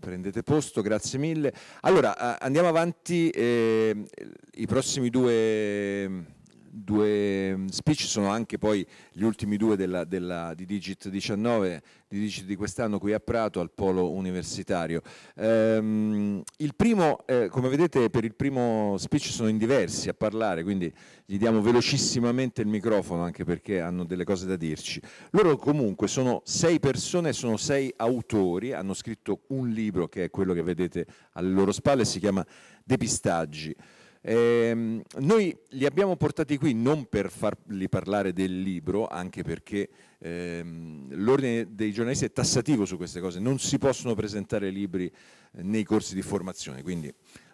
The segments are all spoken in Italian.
prendete posto, grazie mille. Allora, andiamo avanti, eh, i prossimi due due mm, speech sono anche poi gli ultimi due della, della, di Digit 19, di Digit di quest'anno qui a Prato al Polo Universitario. Ehm, il primo, eh, come vedete, per il primo speech sono in diversi a parlare, quindi gli diamo velocissimamente il microfono anche perché hanno delle cose da dirci. Loro comunque sono sei persone, sono sei autori, hanno scritto un libro che è quello che vedete alle loro spalle, si chiama Depistaggi. Eh, noi li abbiamo portati qui non per farli parlare del libro, anche perché ehm, l'ordine dei giornalisti è tassativo su queste cose, non si possono presentare libri eh, nei corsi di formazione, quindi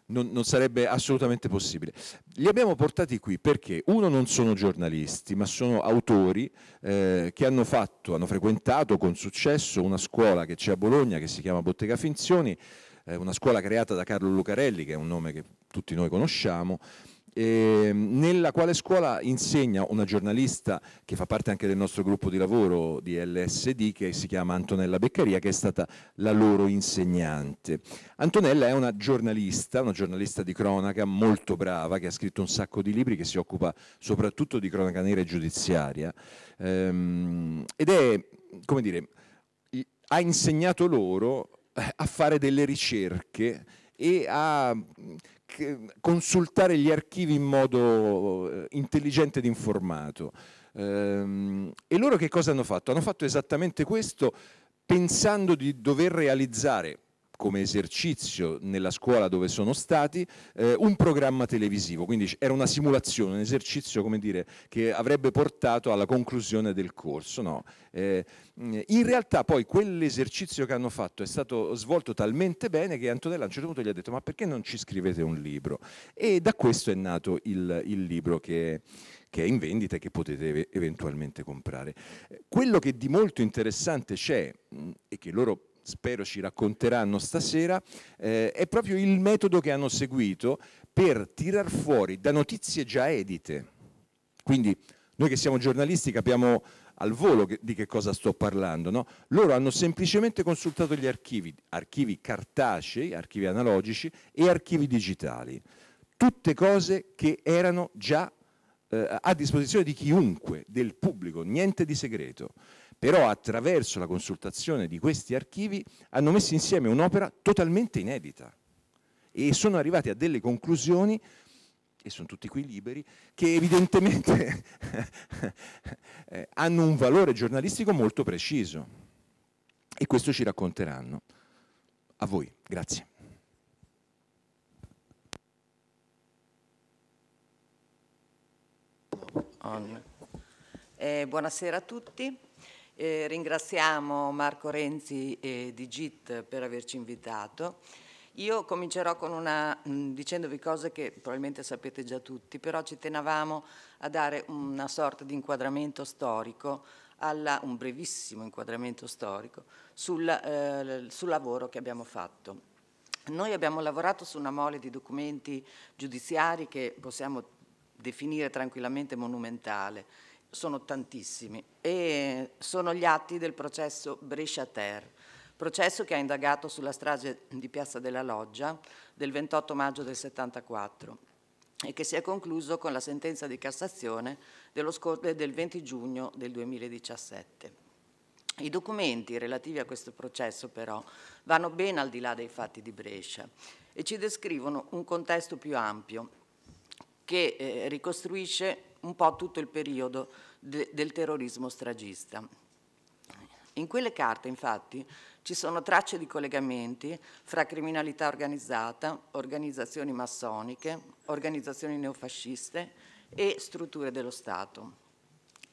non, non, sarebbe assolutamente possibile. Li abbiamo portati qui perché uno non sono giornalisti, ma sono autori eh, che hanno fatto, hanno frequentato con successo una scuola che c'è a Bologna che si chiama Bottega Finzioni, eh, una scuola creata da Carlo Lucarelli, che è un nome che tutti noi conosciamo, eh, nella quale scuola insegna una giornalista che fa parte anche del nostro gruppo di lavoro di LSD che si chiama Antonella Beccaria che è stata la loro insegnante. Antonella è una giornalista, una giornalista di cronaca molto brava che ha scritto un sacco di libri che si occupa soprattutto di cronaca nera e giudiziaria ehm, ed è, come dire, ha insegnato loro eh, a fare delle ricerche e a consultare gli archivi in modo eh, intelligente ed informato. Ehm, e loro che cosa hanno fatto? Hanno fatto esattamente questo pensando di dover realizzare come esercizio nella scuola dove sono stati eh, un programma televisivo, quindi era una simulazione, un esercizio come dire, che avrebbe portato alla conclusione del corso. No? Eh, in realtà poi quell'esercizio che hanno fatto è stato svolto talmente bene che Antonella a un certo punto gli ha detto ma perché non ci scrivete un libro? E da questo è nato il, il libro che che è in vendita e che potete eventualmente comprare. Eh, quello che di molto interessante c'è mm, e che loro spero ci racconteranno stasera, eh, è proprio il metodo che hanno seguito per tirar fuori da notizie già edite. Quindi noi che siamo giornalisti capiamo al volo che, di che cosa sto parlando. No? Loro hanno semplicemente consultato gli archivi, archivi cartacei, archivi analogici e archivi digitali. Tutte cose che erano già eh, a disposizione di chiunque, del pubblico, niente di segreto però attraverso la consultazione di questi archivi hanno messo insieme un'opera totalmente inedita e sono arrivati a delle conclusioni e sono tutti qui liberi, che evidentemente hanno un valore giornalistico molto preciso. E questo ci racconteranno. A voi, grazie. Eh, buonasera a tutti. Eh, ringraziamo Marco Renzi e Digit per averci invitato. Io comincerò una, mm, dicendovi cose che probabilmente sapete già tutti, però ci tenevamo a dare una sorta di inquadramento storico, alla, un brevissimo inquadramento storico, sul, eh, sul lavoro che abbiamo fatto. Noi abbiamo lavorato su una mole di documenti giudiziari che possiamo definire tranquillamente monumentale sono tantissimi e sono gli atti del processo Brescia Ter, processo che ha indagato sulla strage di Piazza della Loggia del 28 maggio del 74 e che si è concluso con la sentenza di Cassazione del 20 giugno del 2017. I documenti relativi a questo processo però vanno ben al di là dei fatti di Brescia e ci descrivono un contesto più ampio che eh, ricostruisce un po' tutto il periodo de del terrorismo stragista. In quelle carte, infatti, ci sono tracce di collegamenti fra criminalità organizzata, organizzazioni massoniche, organizzazioni neofasciste e strutture dello Stato.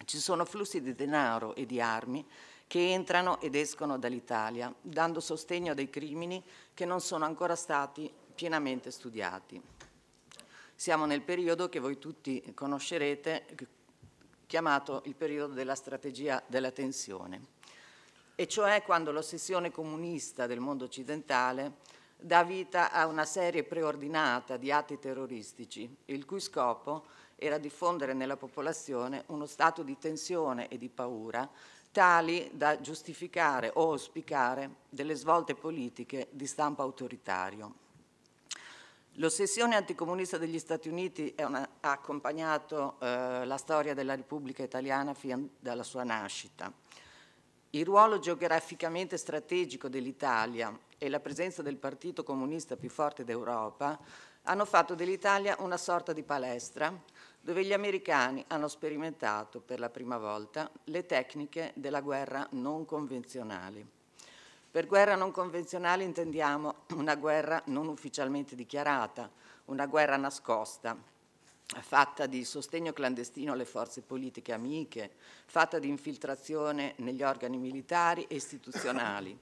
Ci sono flussi di denaro e di armi che entrano ed escono dall'Italia, dando sostegno a dei crimini che non sono ancora stati pienamente studiati siamo nel periodo che voi tutti conoscerete, chiamato il periodo della strategia della tensione, e cioè quando l'ossessione comunista del mondo occidentale dà vita a una serie preordinata di atti terroristici, il cui scopo era diffondere nella popolazione uno stato di tensione e di paura tali da giustificare o auspicare delle svolte politiche di stampo autoritario. L'ossessione anticomunista degli Stati Uniti una, ha accompagnato eh, la storia della Repubblica Italiana fin dalla sua nascita. Il ruolo geograficamente strategico dell'Italia e la presenza del partito comunista più forte d'Europa hanno fatto dell'Italia una sorta di palestra dove gli americani hanno sperimentato per la prima volta le tecniche della guerra non convenzionale. Per guerra non convenzionale intendiamo una guerra non ufficialmente dichiarata, una guerra nascosta, fatta di sostegno clandestino alle forze politiche amiche, fatta di infiltrazione negli organi militari e istituzionali,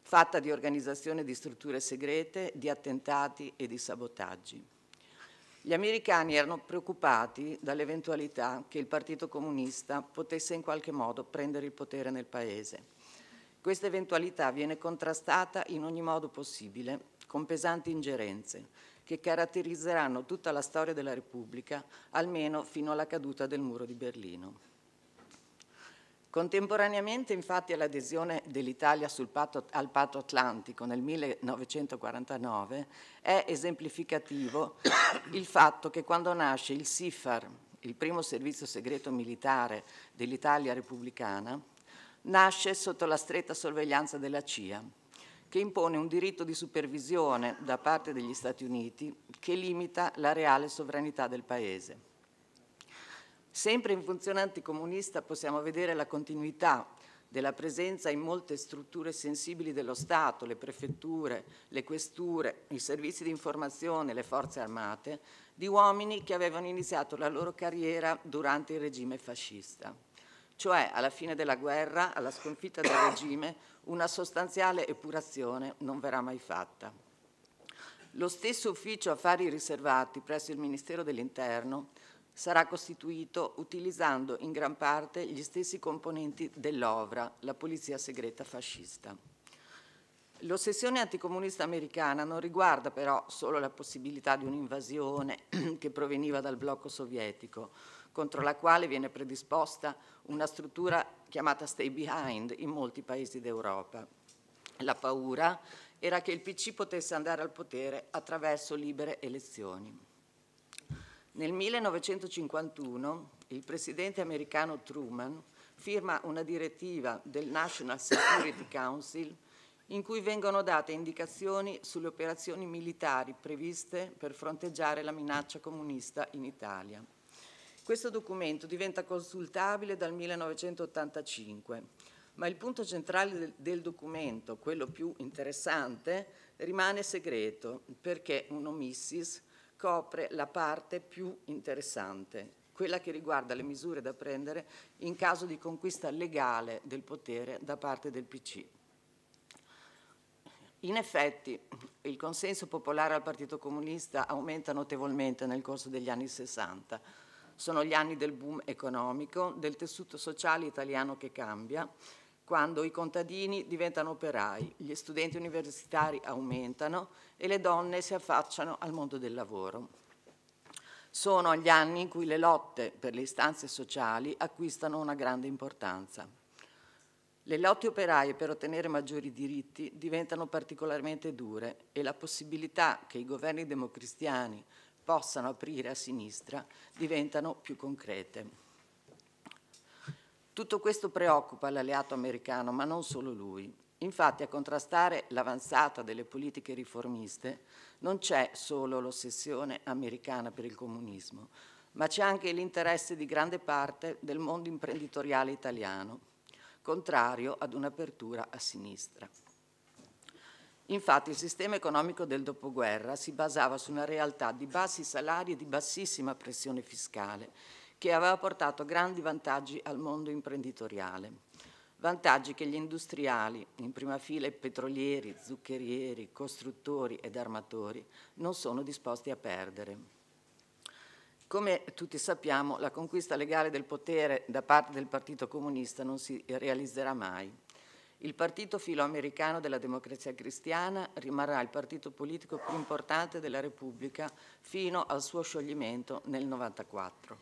fatta di organizzazione di strutture segrete, di attentati e di sabotaggi. Gli americani erano preoccupati dall'eventualità che il Partito Comunista potesse in qualche modo prendere il potere nel Paese questa eventualità viene contrastata in ogni modo possibile, con pesanti ingerenze, che caratterizzeranno tutta la storia della Repubblica, almeno fino alla caduta del muro di Berlino. Contemporaneamente infatti all'adesione dell'Italia patto, al patto atlantico nel 1949 è esemplificativo il fatto che quando nasce il SIFAR, il primo servizio segreto militare dell'Italia repubblicana, nasce sotto la stretta sorveglianza della CIA, che impone un diritto di supervisione da parte degli Stati Uniti che limita la reale sovranità del Paese. Sempre in funzione anticomunista possiamo vedere la continuità della presenza in molte strutture sensibili dello Stato, le prefetture, le questure, i servizi di informazione, le forze armate, di uomini che avevano iniziato la loro carriera durante il regime fascista cioè alla fine della guerra, alla sconfitta del regime, una sostanziale epurazione non verrà mai fatta. Lo stesso ufficio affari riservati presso il Ministero dell'Interno sarà costituito utilizzando in gran parte gli stessi componenti dell'OVRA, la polizia segreta fascista. L'ossessione anticomunista americana non riguarda però solo la possibilità di un'invasione che proveniva dal blocco sovietico, contro la quale viene predisposta una struttura chiamata stay behind in molti paesi d'Europa. La paura era che il PC potesse andare al potere attraverso libere elezioni. Nel 1951 il presidente americano Truman firma una direttiva del National Security Council in cui vengono date indicazioni sulle operazioni militari previste per fronteggiare la minaccia comunista in Italia. Questo documento diventa consultabile dal 1985, ma il punto centrale del, del documento, quello più interessante, rimane segreto perché un omissis copre la parte più interessante, quella che riguarda le misure da prendere in caso di conquista legale del potere da parte del PC. In effetti il consenso popolare al Partito Comunista aumenta notevolmente nel corso degli anni 60 sono gli anni del boom economico, del tessuto sociale italiano che cambia, quando i contadini diventano operai, gli studenti universitari aumentano e le donne si affacciano al mondo del lavoro. Sono gli anni in cui le lotte per le istanze sociali acquistano una grande importanza. Le lotte operaie per ottenere maggiori diritti diventano particolarmente dure e la possibilità che i governi democristiani possano aprire a sinistra diventano più concrete. Tutto questo preoccupa l'alleato americano, ma non solo lui. Infatti a contrastare l'avanzata delle politiche riformiste non c'è solo l'ossessione americana per il comunismo, ma c'è anche l'interesse di grande parte del mondo imprenditoriale italiano, contrario ad un'apertura a sinistra. Infatti il sistema economico del dopoguerra si basava su una realtà di bassi salari e di bassissima pressione fiscale che aveva portato grandi vantaggi al mondo imprenditoriale. Vantaggi che gli industriali, in prima fila i petrolieri, zuccherieri, costruttori ed armatori, non sono disposti a perdere. Come tutti sappiamo, la conquista legale del potere da parte del Partito Comunista non si realizzerà mai. Il partito filoamericano della democrazia cristiana rimarrà il partito politico più importante della Repubblica fino al suo scioglimento nel 1994.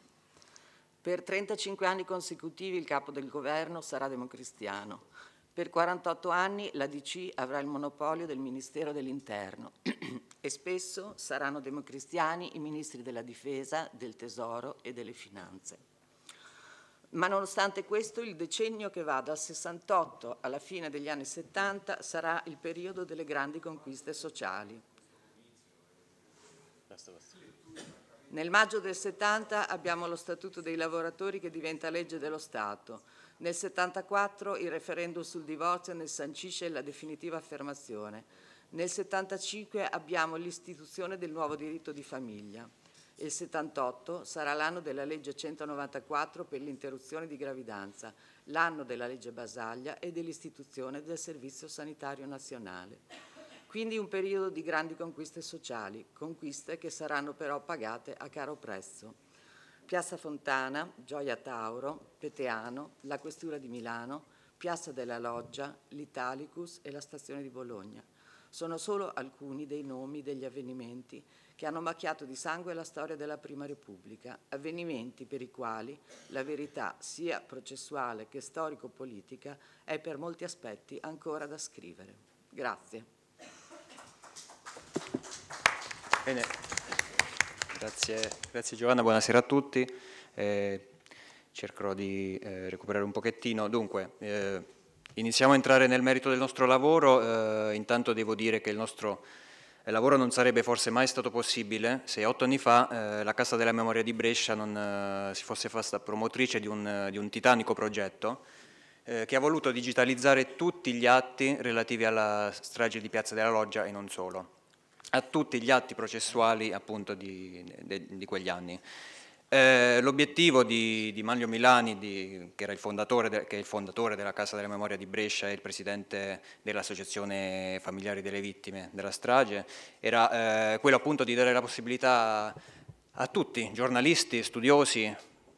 Per 35 anni consecutivi il capo del governo sarà democristiano. Per 48 anni la DC avrà il monopolio del Ministero dell'Interno e spesso saranno democristiani i ministri della Difesa, del Tesoro e delle Finanze. Ma nonostante questo il decennio che va dal 68 alla fine degli anni 70 sarà il periodo delle grandi conquiste sociali. Nel maggio del 70 abbiamo lo Statuto dei lavoratori che diventa legge dello Stato. Nel 74 il referendum sul divorzio ne sancisce la definitiva affermazione. Nel 75 abbiamo l'istituzione del nuovo diritto di famiglia il 78 sarà l'anno della legge 194 per l'interruzione di gravidanza, l'anno della legge Basaglia e dell'istituzione del Servizio Sanitario Nazionale. Quindi un periodo di grandi conquiste sociali, conquiste che saranno però pagate a caro prezzo. Piazza Fontana, Gioia Tauro, Peteano, la Questura di Milano, Piazza della Loggia, l'Italicus e la Stazione di Bologna. Sono solo alcuni dei nomi degli avvenimenti che hanno macchiato di sangue la storia della Prima Repubblica, avvenimenti per i quali la verità sia processuale che storico-politica è per molti aspetti ancora da scrivere. Grazie. Bene, grazie, grazie Giovanna, buonasera a tutti. Eh, cercherò di eh, recuperare un pochettino. Dunque, eh, iniziamo a entrare nel merito del nostro lavoro. Eh, intanto devo dire che il nostro il eh, lavoro non sarebbe forse mai stato possibile se otto anni fa eh, la Casa della Memoria di Brescia non eh, si fosse fatta promotrice di un, eh, di un titanico progetto eh, che ha voluto digitalizzare tutti gli atti relativi alla strage di Piazza della Loggia e non solo, a tutti gli atti processuali appunto di, de, di quegli anni. Eh, l'obiettivo di, di, Manlio Milani, di, che, de, che, è il fondatore della Casa della Memoria di Brescia e il presidente dell'Associazione Familiari delle Vittime della strage, era eh, quello appunto di dare la possibilità a tutti, giornalisti, studiosi,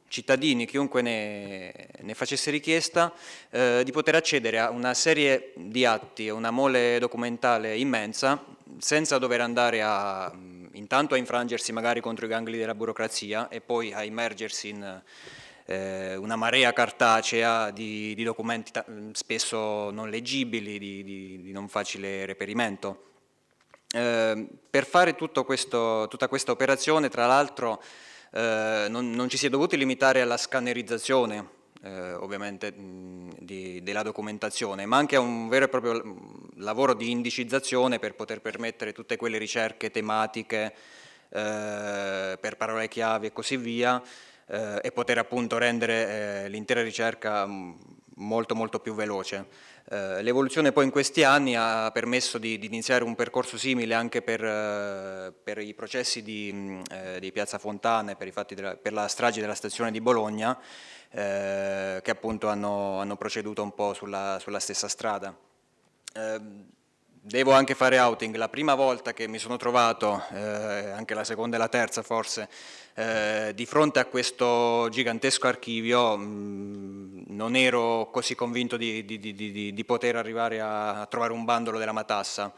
cittadini, chiunque ne, ne facesse richiesta, eh, di poter accedere a una serie di atti, una mole documentale immensa, senza dover andare a intanto a infrangersi magari contro i gangli della burocrazia e poi a immergersi in eh, una marea cartacea di, di documenti mm, spesso non leggibili, di, di, di non facile reperimento. Eh, per fare questo, tutta questa operazione, tra l'altro, eh, non, non, ci si è dovuti limitare alla scannerizzazione eh, ovviamente mh, di, della documentazione, ma anche a un vero e proprio lavoro di indicizzazione per poter permettere tutte quelle ricerche tematiche eh, per parole chiave e così via eh, e poter appunto rendere eh, l'intera ricerca molto molto più veloce. Eh, l'evoluzione poi in questi anni ha permesso di, di iniziare un percorso simile anche per, eh, per i processi di, di, Piazza Fontane, per, della, per la strage della stazione di Bologna eh, che appunto hanno, hanno, proceduto un po' sulla, sulla stessa strada. Eh, devo anche fare outing, la prima volta che mi sono trovato, eh, anche la seconda e la terza forse, eh, di fronte a questo gigantesco archivio mh, mm, non ero così convinto di, di, di, di poter arrivare a, a trovare un bandolo della matassa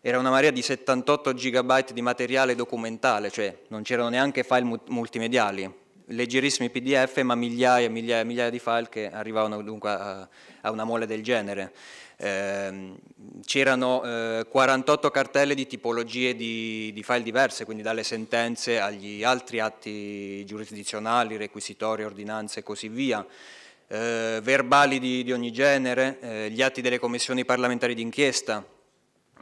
era una marea di 78 gigabyte di materiale documentale, cioè non c'erano neanche file multimediali, leggerissimi PDF, ma migliaia e migliaia, migliaia di file che arrivavano dunque a, a una mole del genere. Ehm, c'erano 48 eh, cartelle di tipologie di, di, file diverse, quindi dalle sentenze agli altri atti giurisdizionali, requisitori, ordinanze e così via. Eh, verbali di, di, ogni genere, eh, gli atti delle commissioni parlamentari d'inchiesta,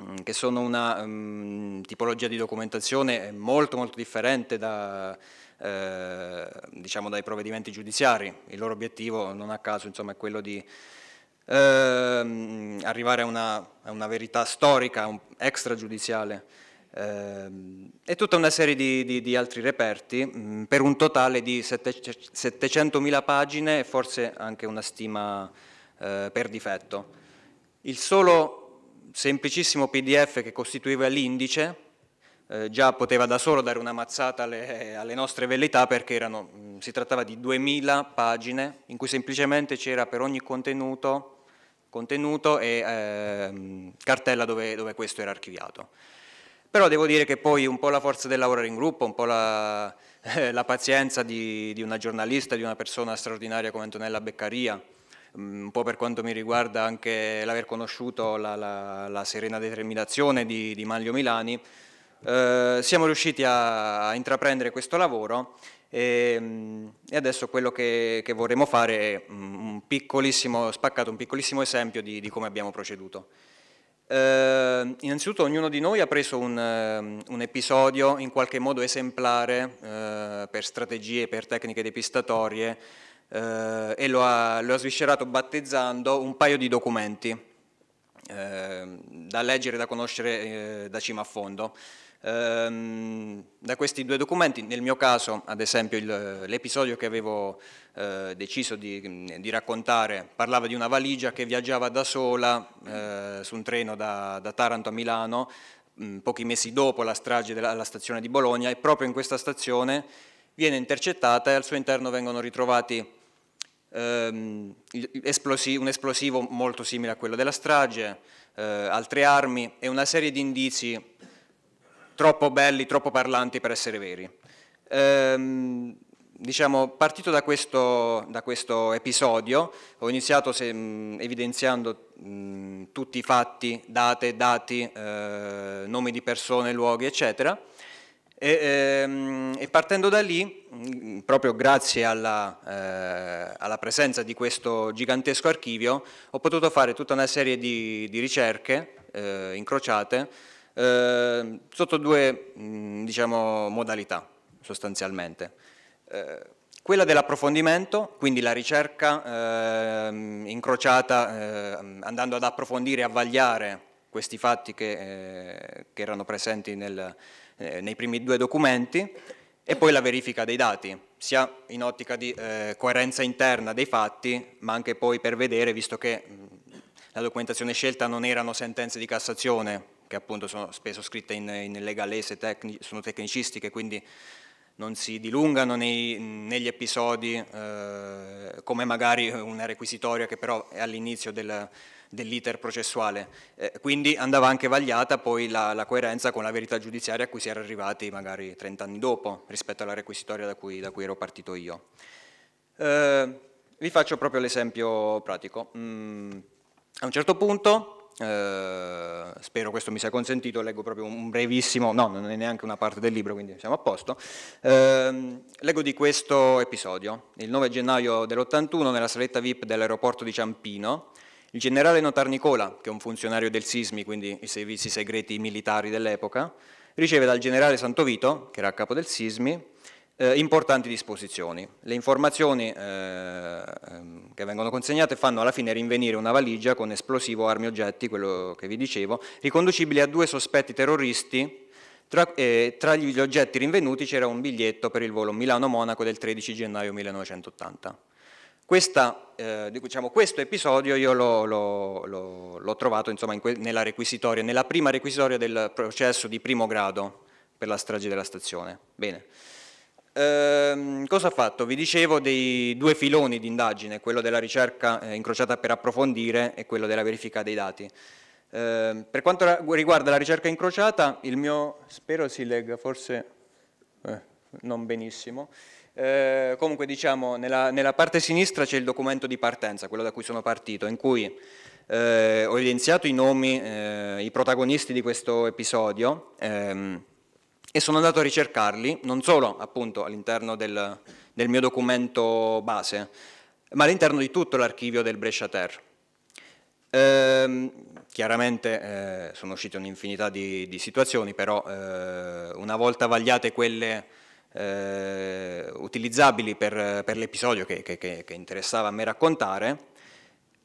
mm, che sono una um, tipologia di documentazione molto molto differente da, eh, diciamo dai provvedimenti giudiziari. Il loro obiettivo, non a caso, insomma, è quello di ehm, arrivare a una, a una, verità storica, un, extragiudiziale, ehm, e tutta una serie di, di, di altri reperti, mm, per un totale di 700.000 cioè, pagine e forse anche una stima eh, per difetto. Il solo semplicissimo PDF che costituiva l'indice eh, già poteva da solo dare una mazzata alle, alle nostre velleità perché erano, mm, si trattava di 2000 pagine in cui semplicemente c'era per ogni contenuto, contenuto e eh, cartella dove, dove, questo era archiviato. Però devo dire che poi un po' la forza del lavorare in gruppo, un po' la, eh, la pazienza di, di, una giornalista, di una persona straordinaria come Antonella Beccaria, mm, un po' per quanto mi riguarda anche l'aver conosciuto la, la, la serena determinazione di, di Maglio Milani, eh, siamo riusciti a, intraprendere questo lavoro e, ehm, e adesso quello che, che, vorremmo fare è un piccolissimo, spaccato un piccolissimo esempio di, di come abbiamo proceduto. Eh, innanzitutto ognuno di noi ha preso un, ehm, un episodio in qualche modo esemplare eh, per strategie, per tecniche depistatorie eh, e lo ha, lo ha, sviscerato battezzando un paio di documenti ehm, da leggere, da conoscere eh, da cima a fondo ehm, da questi due documenti, nel mio caso ad esempio l'episodio che avevo eh, deciso di, di, raccontare parlava di una valigia che viaggiava da sola eh, su un treno da, da Taranto a Milano mh, pochi mesi dopo la strage della, alla stazione di Bologna e proprio in questa stazione viene intercettata e al suo interno vengono ritrovati ehm, un esplosivo molto simile a quello della strage, eh, altre armi e una serie di indizi troppo belli, troppo parlanti per essere veri. Ehm, diciamo, partito da questo, da questo, episodio, ho iniziato se, mh, mm, evidenziando mh, mm, tutti i fatti, date, dati, eh, nomi di persone, luoghi, eccetera, e, ehm, e partendo da lì, mh, mm, proprio grazie alla, eh, alla, presenza di questo gigantesco archivio, ho potuto fare tutta una serie di, di ricerche eh, incrociate Ehm, sotto due mm, diciamo, modalità sostanzialmente. Eh, quella dell'approfondimento, quindi la ricerca eh, incrociata ehm, andando ad approfondire e avvagliare questi fatti che, eh, che erano presenti nel, eh, nei primi due documenti e poi la verifica dei dati, sia in ottica di coerenza interna dei fatti, ma anche poi per vedere, visto che mm, la documentazione scelta non erano sentenze di Cassazione, che appunto sono spesso scritte in, in legalese, tecni, sono tecnicistiche, quindi non si dilungano nei, negli episodi eh, come magari una requisitoria che però è all'inizio del, dell'iter processuale. Eh, quindi andava anche vagliata poi la, la, coerenza con la verità giudiziaria a cui si era arrivati magari 30 anni dopo rispetto alla requisitoria da cui, da cui ero partito io. Eh, vi faccio proprio l'esempio pratico. Mm, a un certo punto eh, spero questo mi sia consentito, leggo proprio un brevissimo, no, non è neanche una parte del libro, quindi siamo a posto, eh, leggo di questo episodio. Il 9 gennaio dell'81, nella saletta VIP dell'aeroporto di Ciampino, il generale Notar Nicola, che è un funzionario del SISMI, quindi i servizi segreti militari dell'epoca, riceve dal generale Santovito, che era a capo del SISMI, eh, importanti disposizioni. Le informazioni eh, ehm, che vengono consegnate fanno alla fine rinvenire una valigia con esplosivo, armi oggetti, quello che vi dicevo, riconducibili a due sospetti terroristi tra, eh, tra, gli oggetti rinvenuti c'era un biglietto per il volo Milano-Monaco del 13 gennaio 1980. Questa, eh, diciamo, questo episodio io l'ho, trovato insomma, in nella requisitoria, nella prima requisitoria del processo di primo grado per la strage della stazione. Bene. Ehm, cosa ha fatto? Vi dicevo dei due filoni di indagine, quello della ricerca eh, incrociata per approfondire e quello della verifica dei dati. Eh, per quanto riguarda la ricerca incrociata, il mio, spero si legga, forse eh, non benissimo, eh, comunque diciamo, nella, nella, parte sinistra c'è il documento di partenza, quello da cui sono partito, in cui eh, ho evidenziato i nomi, eh, i protagonisti di questo episodio, ehm, e sono andato a ricercarli, non solo appunto all'interno del, del mio documento base, ma all'interno di tutto l'archivio del Brescia Ter. Eh, chiaramente eh, sono uscite un'infinità di, di, situazioni, però eh, una volta vagliate quelle eh, utilizzabili per, per l'episodio che, che, che interessava a me raccontare,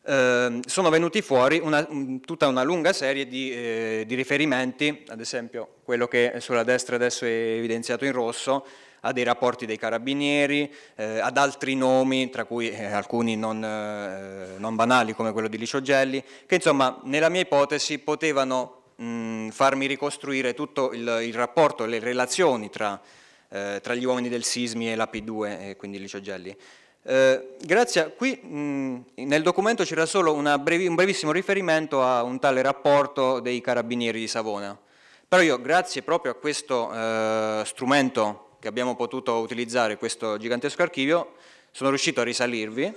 Ehm, sono venuti fuori una, mm, tutta una lunga serie di, eh, di, riferimenti, ad esempio quello che sulla destra adesso è evidenziato in rosso, a dei rapporti dei carabinieri, eh, ad altri nomi, tra cui eh, alcuni non, eh, non, banali come quello di Licio Gelli, che insomma nella mia ipotesi potevano mh, mm, farmi ricostruire tutto il, il, rapporto, le relazioni tra, eh, tra gli uomini del Sismi e la P2, e quindi Licio Gelli. Eh, grazie, qui mh, mm, nel documento c'era solo brevi, un brevissimo riferimento a un tale rapporto dei carabinieri di Savona, però io grazie proprio a questo eh, strumento che abbiamo potuto utilizzare, questo gigantesco archivio, sono riuscito a risalirvi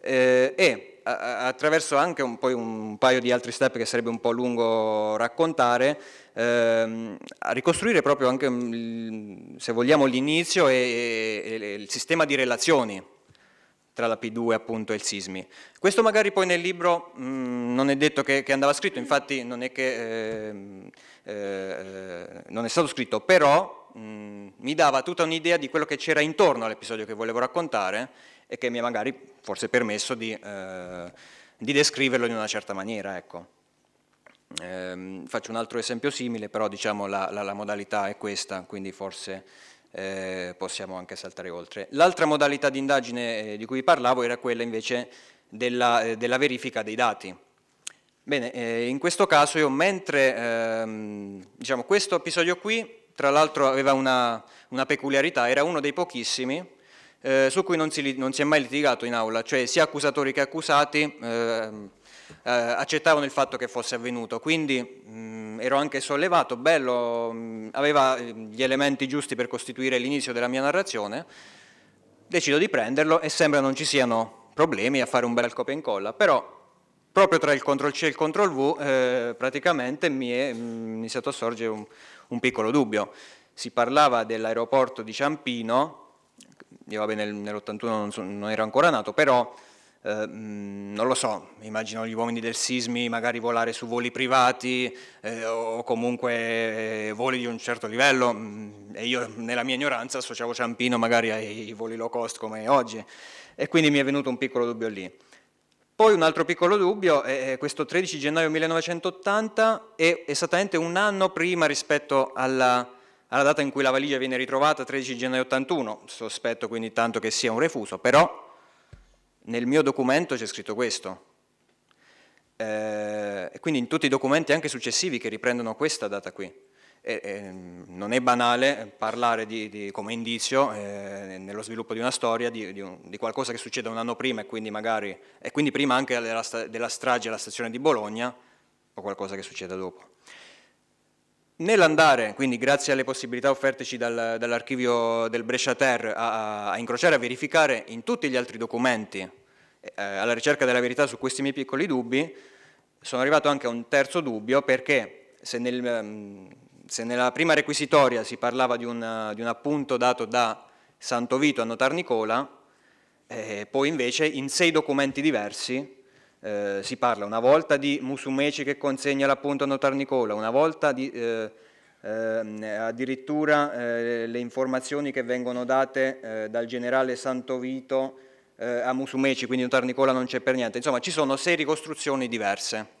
eh, e attraverso anche un, poi un paio di altri step che sarebbe un po' lungo raccontare, ehm, a ricostruire proprio anche, mm, se vogliamo, l'inizio e, e, e il sistema di relazioni tra la P2 appunto e il Sismi. Questo magari poi nel libro mh, mm, non è detto che, che, andava scritto, infatti non è, che, eh, eh, non è stato scritto, però mh, mm, mi dava tutta un'idea di quello che c'era intorno all'episodio che volevo raccontare e che mi ha magari forse permesso di, eh, di descriverlo in una certa maniera. Ecco. Ehm, faccio un altro esempio simile, però diciamo la, la, la modalità è questa, quindi forse eh, possiamo anche saltare oltre. L'altra modalità di indagine eh, di cui parlavo era quella invece della, eh, della verifica dei dati. Bene, eh, in questo caso io mentre, ehm, diciamo, questo episodio qui, tra l'altro aveva una, una, peculiarità, era uno dei pochissimi eh, su cui non si, non si, è mai litigato in aula, cioè sia accusatori che accusati ehm, accettavano il fatto che fosse avvenuto, quindi... Mh, mm, ero anche sollevato, bello, mm, aveva mm, gli elementi giusti per costituire l'inizio della mia narrazione, decido di prenderlo e sembra non ci siano problemi a fare un bel copia e incolla, però proprio tra il CTRL-C e il CTRL-V eh, praticamente mm, mi è iniziato a sorgere un, un piccolo dubbio. Si parlava dell'aeroporto di Ciampino, io vabbè nell'81 non, so, non ero ancora nato, però eh, mm, non lo so, immagino gli uomini del sismi magari volare su voli privati eh, o comunque eh, voli di un certo livello mm, e io nella mia ignoranza associavo Ciampino magari ai voli low cost come oggi e quindi mi è venuto un piccolo dubbio lì. Poi un altro piccolo dubbio, è questo 13 gennaio 1980 è esattamente un anno prima rispetto alla, alla data in cui la valigia viene ritrovata, 13 gennaio 81, sospetto quindi tanto che sia un refuso, però nel mio documento c'è scritto questo. Eh, e quindi in tutti i documenti anche successivi che riprendono questa data qui. E, e, non è banale parlare di, di, come indizio eh, nello sviluppo di una storia di, di, un, di, qualcosa che succede un anno prima e quindi, magari, e quindi prima anche della, della, strage alla stazione di Bologna o qualcosa che succeda dopo. Nell'andare, quindi grazie alle possibilità offerteci dal, dall'archivio del Brescia Ter, a, a incrociare, a verificare in tutti gli altri documenti eh, eh, alla ricerca della verità su questi miei piccoli dubbi, sono arrivato anche a un terzo dubbio perché se, nel, mm, se nella prima requisitoria si parlava di, una, eh, di, un appunto dato da Santo Vito a Notar Nicola, eh, poi invece in sei documenti diversi eh, si parla una volta di Musumeci che consegna l'appunto a Notar Nicola, una volta di, eh, ehm, eh, addirittura le informazioni che vengono date eh, dal generale Santo Vito eh, a Musumeci, quindi Notar Nicola non c'è per niente, insomma ci sono sei ricostruzioni diverse.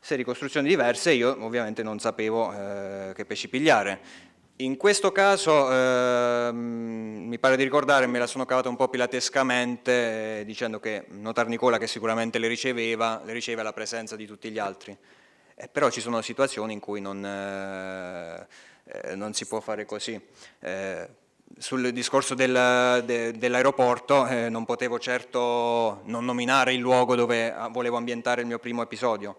Sei ricostruzioni diverse, io ovviamente non sapevo eh, che pesci pigliare. In questo caso eh, mi pare di ricordare, me la sono cavata un po' pilatescamente eh, dicendo che Notar Nicola che sicuramente le riceveva, le riceve alla presenza di tutti gli altri. Eh, però ci sono situazioni in cui non, eh, eh, non si può fare così. Eh, sul discorso del, de, dell'aeroporto eh, non potevo certo non nominare il luogo dove ah, volevo ambientare il mio primo episodio.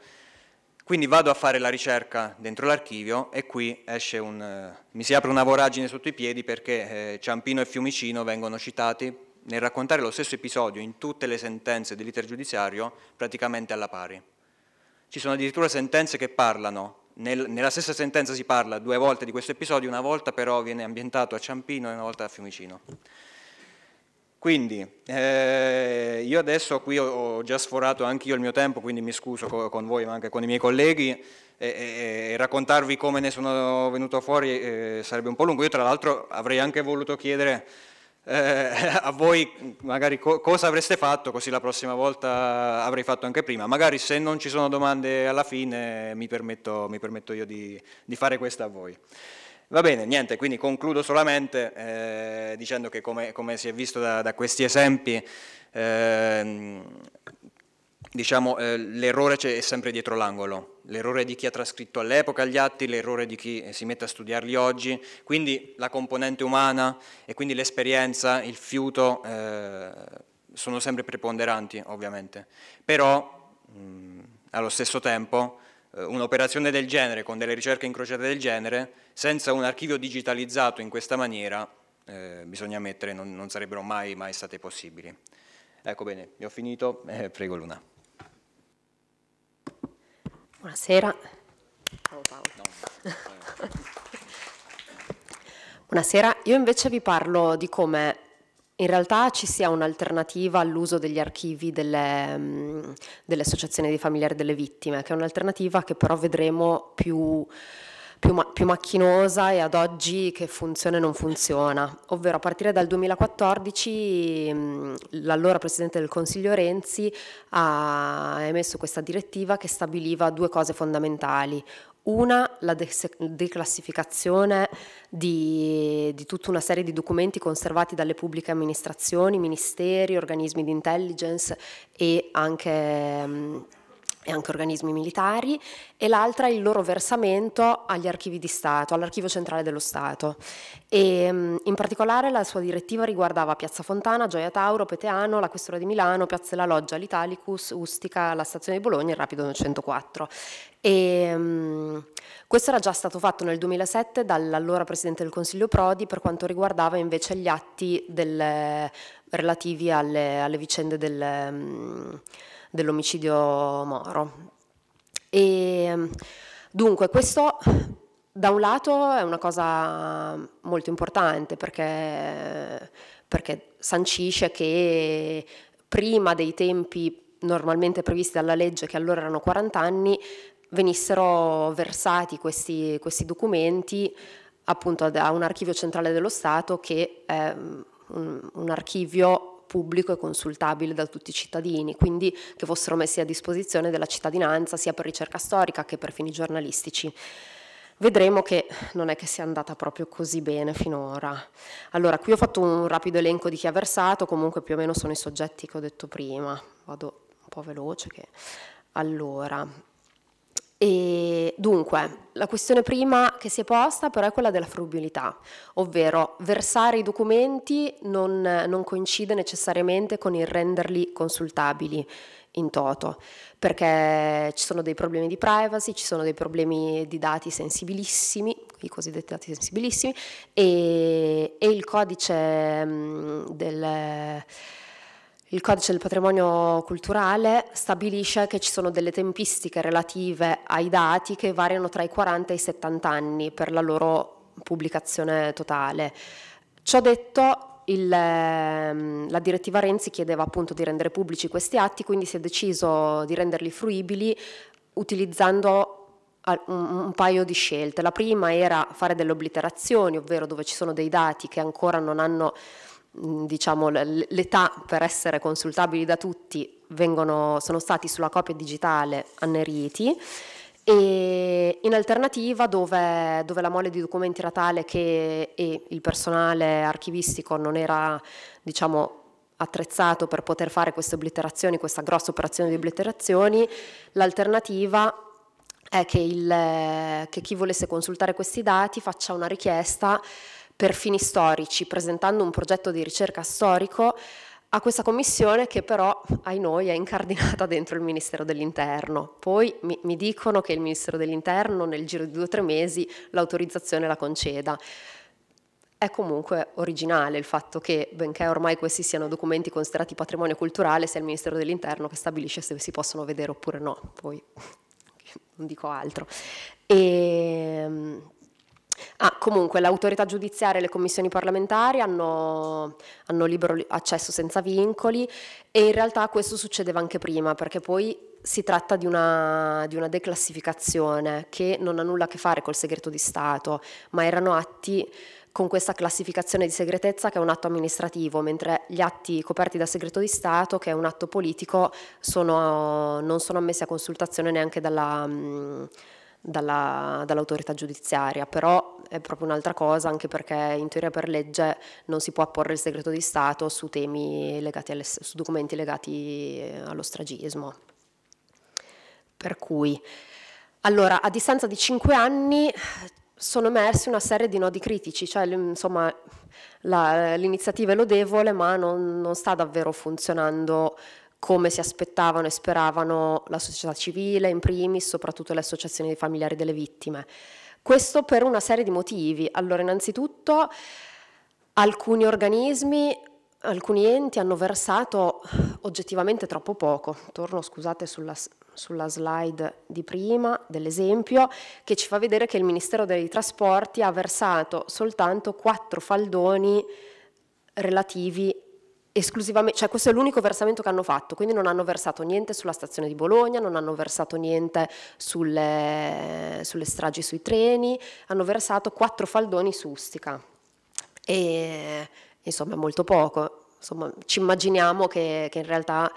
Quindi vado a fare la ricerca dentro l'archivio e qui esce un, eh, mi si apre una voragine sotto i piedi perché eh, Ciampino e Fiumicino vengono citati nel raccontare lo stesso episodio in tutte le sentenze dell'iter giudiziario praticamente alla pari. Ci sono addirittura sentenze che parlano nel, nella stessa sentenza si parla due volte di questo episodio, una volta però viene ambientato a Ciampino e una volta a Fiumicino. Quindi, eh, io adesso qui ho, ho già sforato anche io il mio tempo, quindi mi scuso co con voi ma anche con i miei colleghi, e, e, e raccontarvi come ne sono venuto fuori eh, sarebbe un po' lungo. Io tra l'altro avrei anche voluto chiedere eh, a voi magari co cosa avreste fatto, così la prossima volta avrei fatto anche prima. Magari se non ci sono domande alla fine mi permetto, mi permetto io di, di fare questa a voi. Va bene, niente, quindi concludo solamente eh, dicendo che come, come, si è visto da, da questi esempi, eh, diciamo, eh, l'errore è sempre dietro l'angolo, l'errore di chi ha trascritto all'epoca gli atti, l'errore di chi eh, si mette a studiarli oggi, quindi la componente umana e quindi l'esperienza, il fiuto eh, sono sempre preponderanti ovviamente, però mh, mm, allo stesso tempo eh, un'operazione del genere, con delle ricerche incrociate del genere, senza un archivio digitalizzato in questa maniera, eh, bisogna ammettere, non, non sarebbero mai, mai state possibili. Ecco bene, io ho finito, eh, prego Luna. Buonasera. Buonasera, io invece vi parlo di come in realtà ci sia un'alternativa all'uso degli archivi delle, mm, delle associazioni dei familiari delle vittime, che è un'alternativa che però vedremo più più, ma- più, macchinosa e ad oggi che funziona e non funziona. Ovvero a partire dal 2014 mm, l'allora Presidente del Consiglio Renzi ha emesso questa direttiva che stabiliva due cose fondamentali. Una, la declassificazione di, di, tutta una serie di documenti conservati dalle pubbliche amministrazioni, ministeri, organismi di intelligence e anche... Mh, mm, e anche organismi militari, e l'altra il loro versamento agli archivi di Stato, all'archivio centrale dello Stato. E, mm, in particolare la sua direttiva riguardava Piazza Fontana, Gioia Tauro, Peteano, la Questura di Milano, Piazza della Loggia, l'Italicus, Ustica, la Stazione di Bologna e il Rapido 104. E, mm, questo era già stato fatto nel 2007 dall'allora Presidente del Consiglio Prodi per quanto riguardava invece gli atti del, relativi alle, alle vicende del... Um, dell'omicidio Moro. E, dunque, questo da un lato è una cosa molto importante perché, perché sancisce che prima dei tempi normalmente previsti dalla legge, che allora erano 40 anni, venissero versati questi, questi documenti appunto a un archivio centrale dello Stato che è un, un archivio pubblico e consultabile da tutti i cittadini, quindi che fossero messi a disposizione della cittadinanza sia per ricerca storica che per fini giornalistici. Vedremo che non è che sia andata proprio così bene finora. Allora, qui ho fatto un rapido elenco di chi ha versato, comunque più o meno sono i soggetti che ho detto prima. Vado un po' veloce. Che... Allora, e dunque, la questione prima che si è posta però è quella della fruibilità, ovvero versare i documenti non, non coincide necessariamente con il renderli consultabili in toto, perché ci sono dei problemi di privacy, ci sono dei problemi di dati sensibilissimi, i cosiddetti dati sensibilissimi, e, e il codice del il codice del patrimonio culturale stabilisce che ci sono delle tempistiche relative ai dati che variano tra i 40 e i 70 anni per la loro pubblicazione totale. Ciò detto, il, ehm, la direttiva Renzi chiedeva appunto di rendere pubblici questi atti, quindi si è deciso di renderli fruibili utilizzando un paio di scelte. La prima era fare delle obliterazioni, ovvero dove ci sono dei dati che ancora non hanno Mm, diciamo, l'età per essere consultabili da tutti vengono, sono stati sulla copia digitale anneriti e in alternativa dove, dove la mole di documenti era tale che il personale archivistico non era diciamo, attrezzato per poter fare queste obliterazioni, questa grossa operazione di obliterazioni, l'alternativa è che, il, che chi volesse consultare questi dati faccia una richiesta per fini storici, presentando un progetto di ricerca storico a questa commissione che però, ai noi, è incardinata dentro il Ministero dell'Interno. Poi mi, mi dicono che il Ministero dell'Interno nel giro di due o tre mesi l'autorizzazione la conceda. È comunque originale il fatto che, benché ormai questi siano documenti considerati patrimonio culturale, sia il Ministero dell'Interno che stabilisce se si possono vedere oppure no. Poi non dico altro. E, ehm, Ah, comunque l'autorità giudiziaria e le commissioni parlamentari hanno, hanno libero accesso senza vincoli e in realtà questo succedeva anche prima perché poi si tratta di una, di una, declassificazione che non ha nulla a che fare col segreto di Stato, ma erano atti con questa classificazione di segretezza che è un atto amministrativo, mentre gli atti coperti da segreto di Stato, che è un atto politico, sono, non sono ammessi a consultazione neanche dalla, mm, dalla, dall'autorità giudiziaria, però è proprio un'altra cosa, anche perché in teoria per legge non si può apporre il segreto di Stato su, temi alle, su documenti legati eh, allo stragismo. Per cui, allora, a distanza di cinque anni sono emersi una serie di nodi critici, cioè insomma l'iniziativa è lodevole ma non, non sta davvero funzionando come si aspettavano e speravano la società civile in primis, soprattutto le associazioni dei familiari delle vittime. Questo per una serie di motivi. Allora, innanzitutto alcuni organismi, alcuni enti hanno versato oggettivamente troppo poco. Torno, scusate, sulla, sulla slide di prima dell'esempio che ci fa vedere che il Ministero dei Trasporti ha versato soltanto quattro faldoni relativi esclusivamente, cioè questo è l'unico versamento che hanno fatto, quindi non hanno versato niente sulla stazione di Bologna, non hanno versato niente sulle, sulle stragi sui treni, hanno versato quattro faldoni su Ustica e insomma molto poco, insomma ci immaginiamo che, che in realtà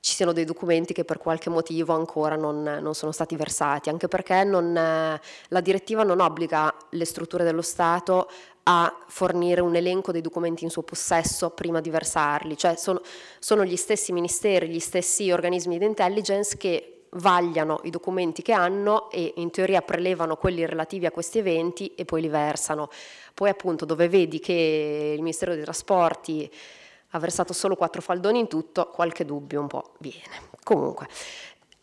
ci siano dei documenti che per qualche motivo ancora non, non sono stati versati, anche perché non, la direttiva non obbliga le strutture dello Stato a fornire un elenco dei documenti in suo possesso prima di versarli, cioè sono, sono gli stessi ministeri, gli stessi organismi di intelligence che vagliano i documenti che hanno e in teoria prelevano quelli relativi a questi eventi e poi li versano. Poi appunto dove vedi che il Ministero dei Trasporti ha versato solo quattro faldoni in tutto, qualche dubbio un po' viene. Comunque,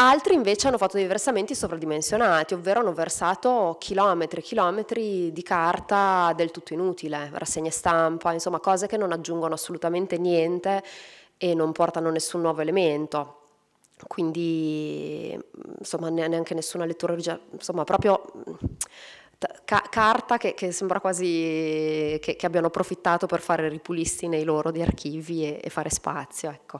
Altri invece hanno fatto dei versamenti sovradimensionati, ovvero hanno versato chilometri e chilometri di carta del tutto inutile, rassegne stampa, insomma cose che non aggiungono assolutamente niente e non portano nessun nuovo elemento. Quindi, insomma, neanche nessuna lettura, insomma, proprio Ca- carta che, che, sembra quasi che, che, abbiano approfittato per fare ripulisti nei loro di archivi e, e fare spazio. Ecco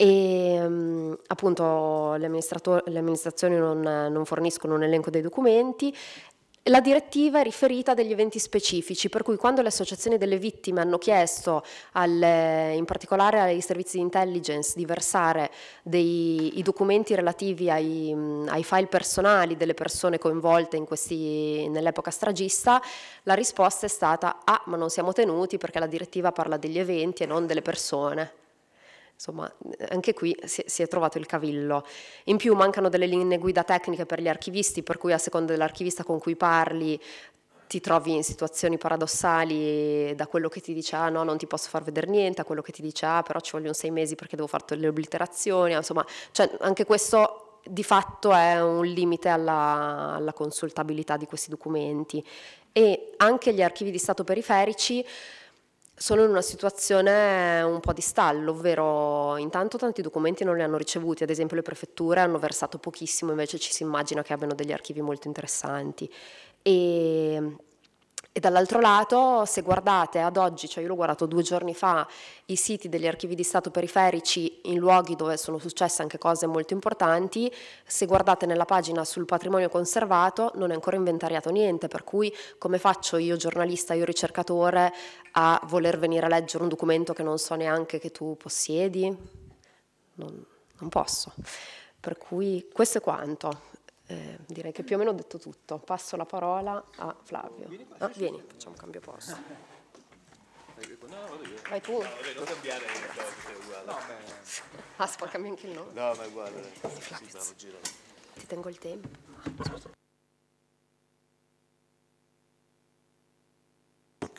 e mm, appunto le, amministrazioni non, non forniscono un elenco dei documenti la direttiva è riferita a degli eventi specifici, per cui quando le associazioni delle vittime hanno chiesto al, in particolare ai servizi di intelligence di versare dei, i documenti relativi ai, mm, ai, file personali delle persone coinvolte nell'epoca stragista, la risposta è stata ah ma non siamo tenuti perché la direttiva parla degli eventi e non delle persone. Insomma, anche qui si, è trovato il cavillo. In più mancano delle linee guida tecniche per gli archivisti, per cui a seconda dell'archivista con cui parli ti trovi in situazioni paradossali da quello che ti dice ah no non ti posso far vedere niente a quello che ti dice ah però ci vogliono sei mesi perché devo fare le obliterazioni insomma cioè, anche questo di fatto è un limite alla, alla consultabilità di questi documenti e anche gli archivi di Stato periferici sono in una situazione un po' di stallo, ovvero intanto tanti documenti non li hanno ricevuti, ad esempio le prefetture hanno versato pochissimo, invece ci si immagina che abbiano degli archivi molto interessanti e e dall'altro lato, se guardate ad oggi, cioè io l'ho guardato due giorni fa, i siti degli archivi di Stato periferici in luoghi dove sono successe anche cose molto importanti, se guardate nella pagina sul patrimonio conservato non è ancora inventariato niente, per cui come faccio io giornalista, io ricercatore, a voler venire a leggere un documento che non so neanche che tu possiedi? Non, non posso. Per cui questo è quanto. Eh, direi che più o meno ho detto tutto. Passo la parola a Flavio. Vieni, qua, ah, vieni facciamo un cambio posto. No, vado io. Vai tu. No, vabbè, non cambiare il è uguale. No, beh. Aspetta, ah, cambia anche il nome. No, ma è uguale. Ti tengo il tempo. Scusa.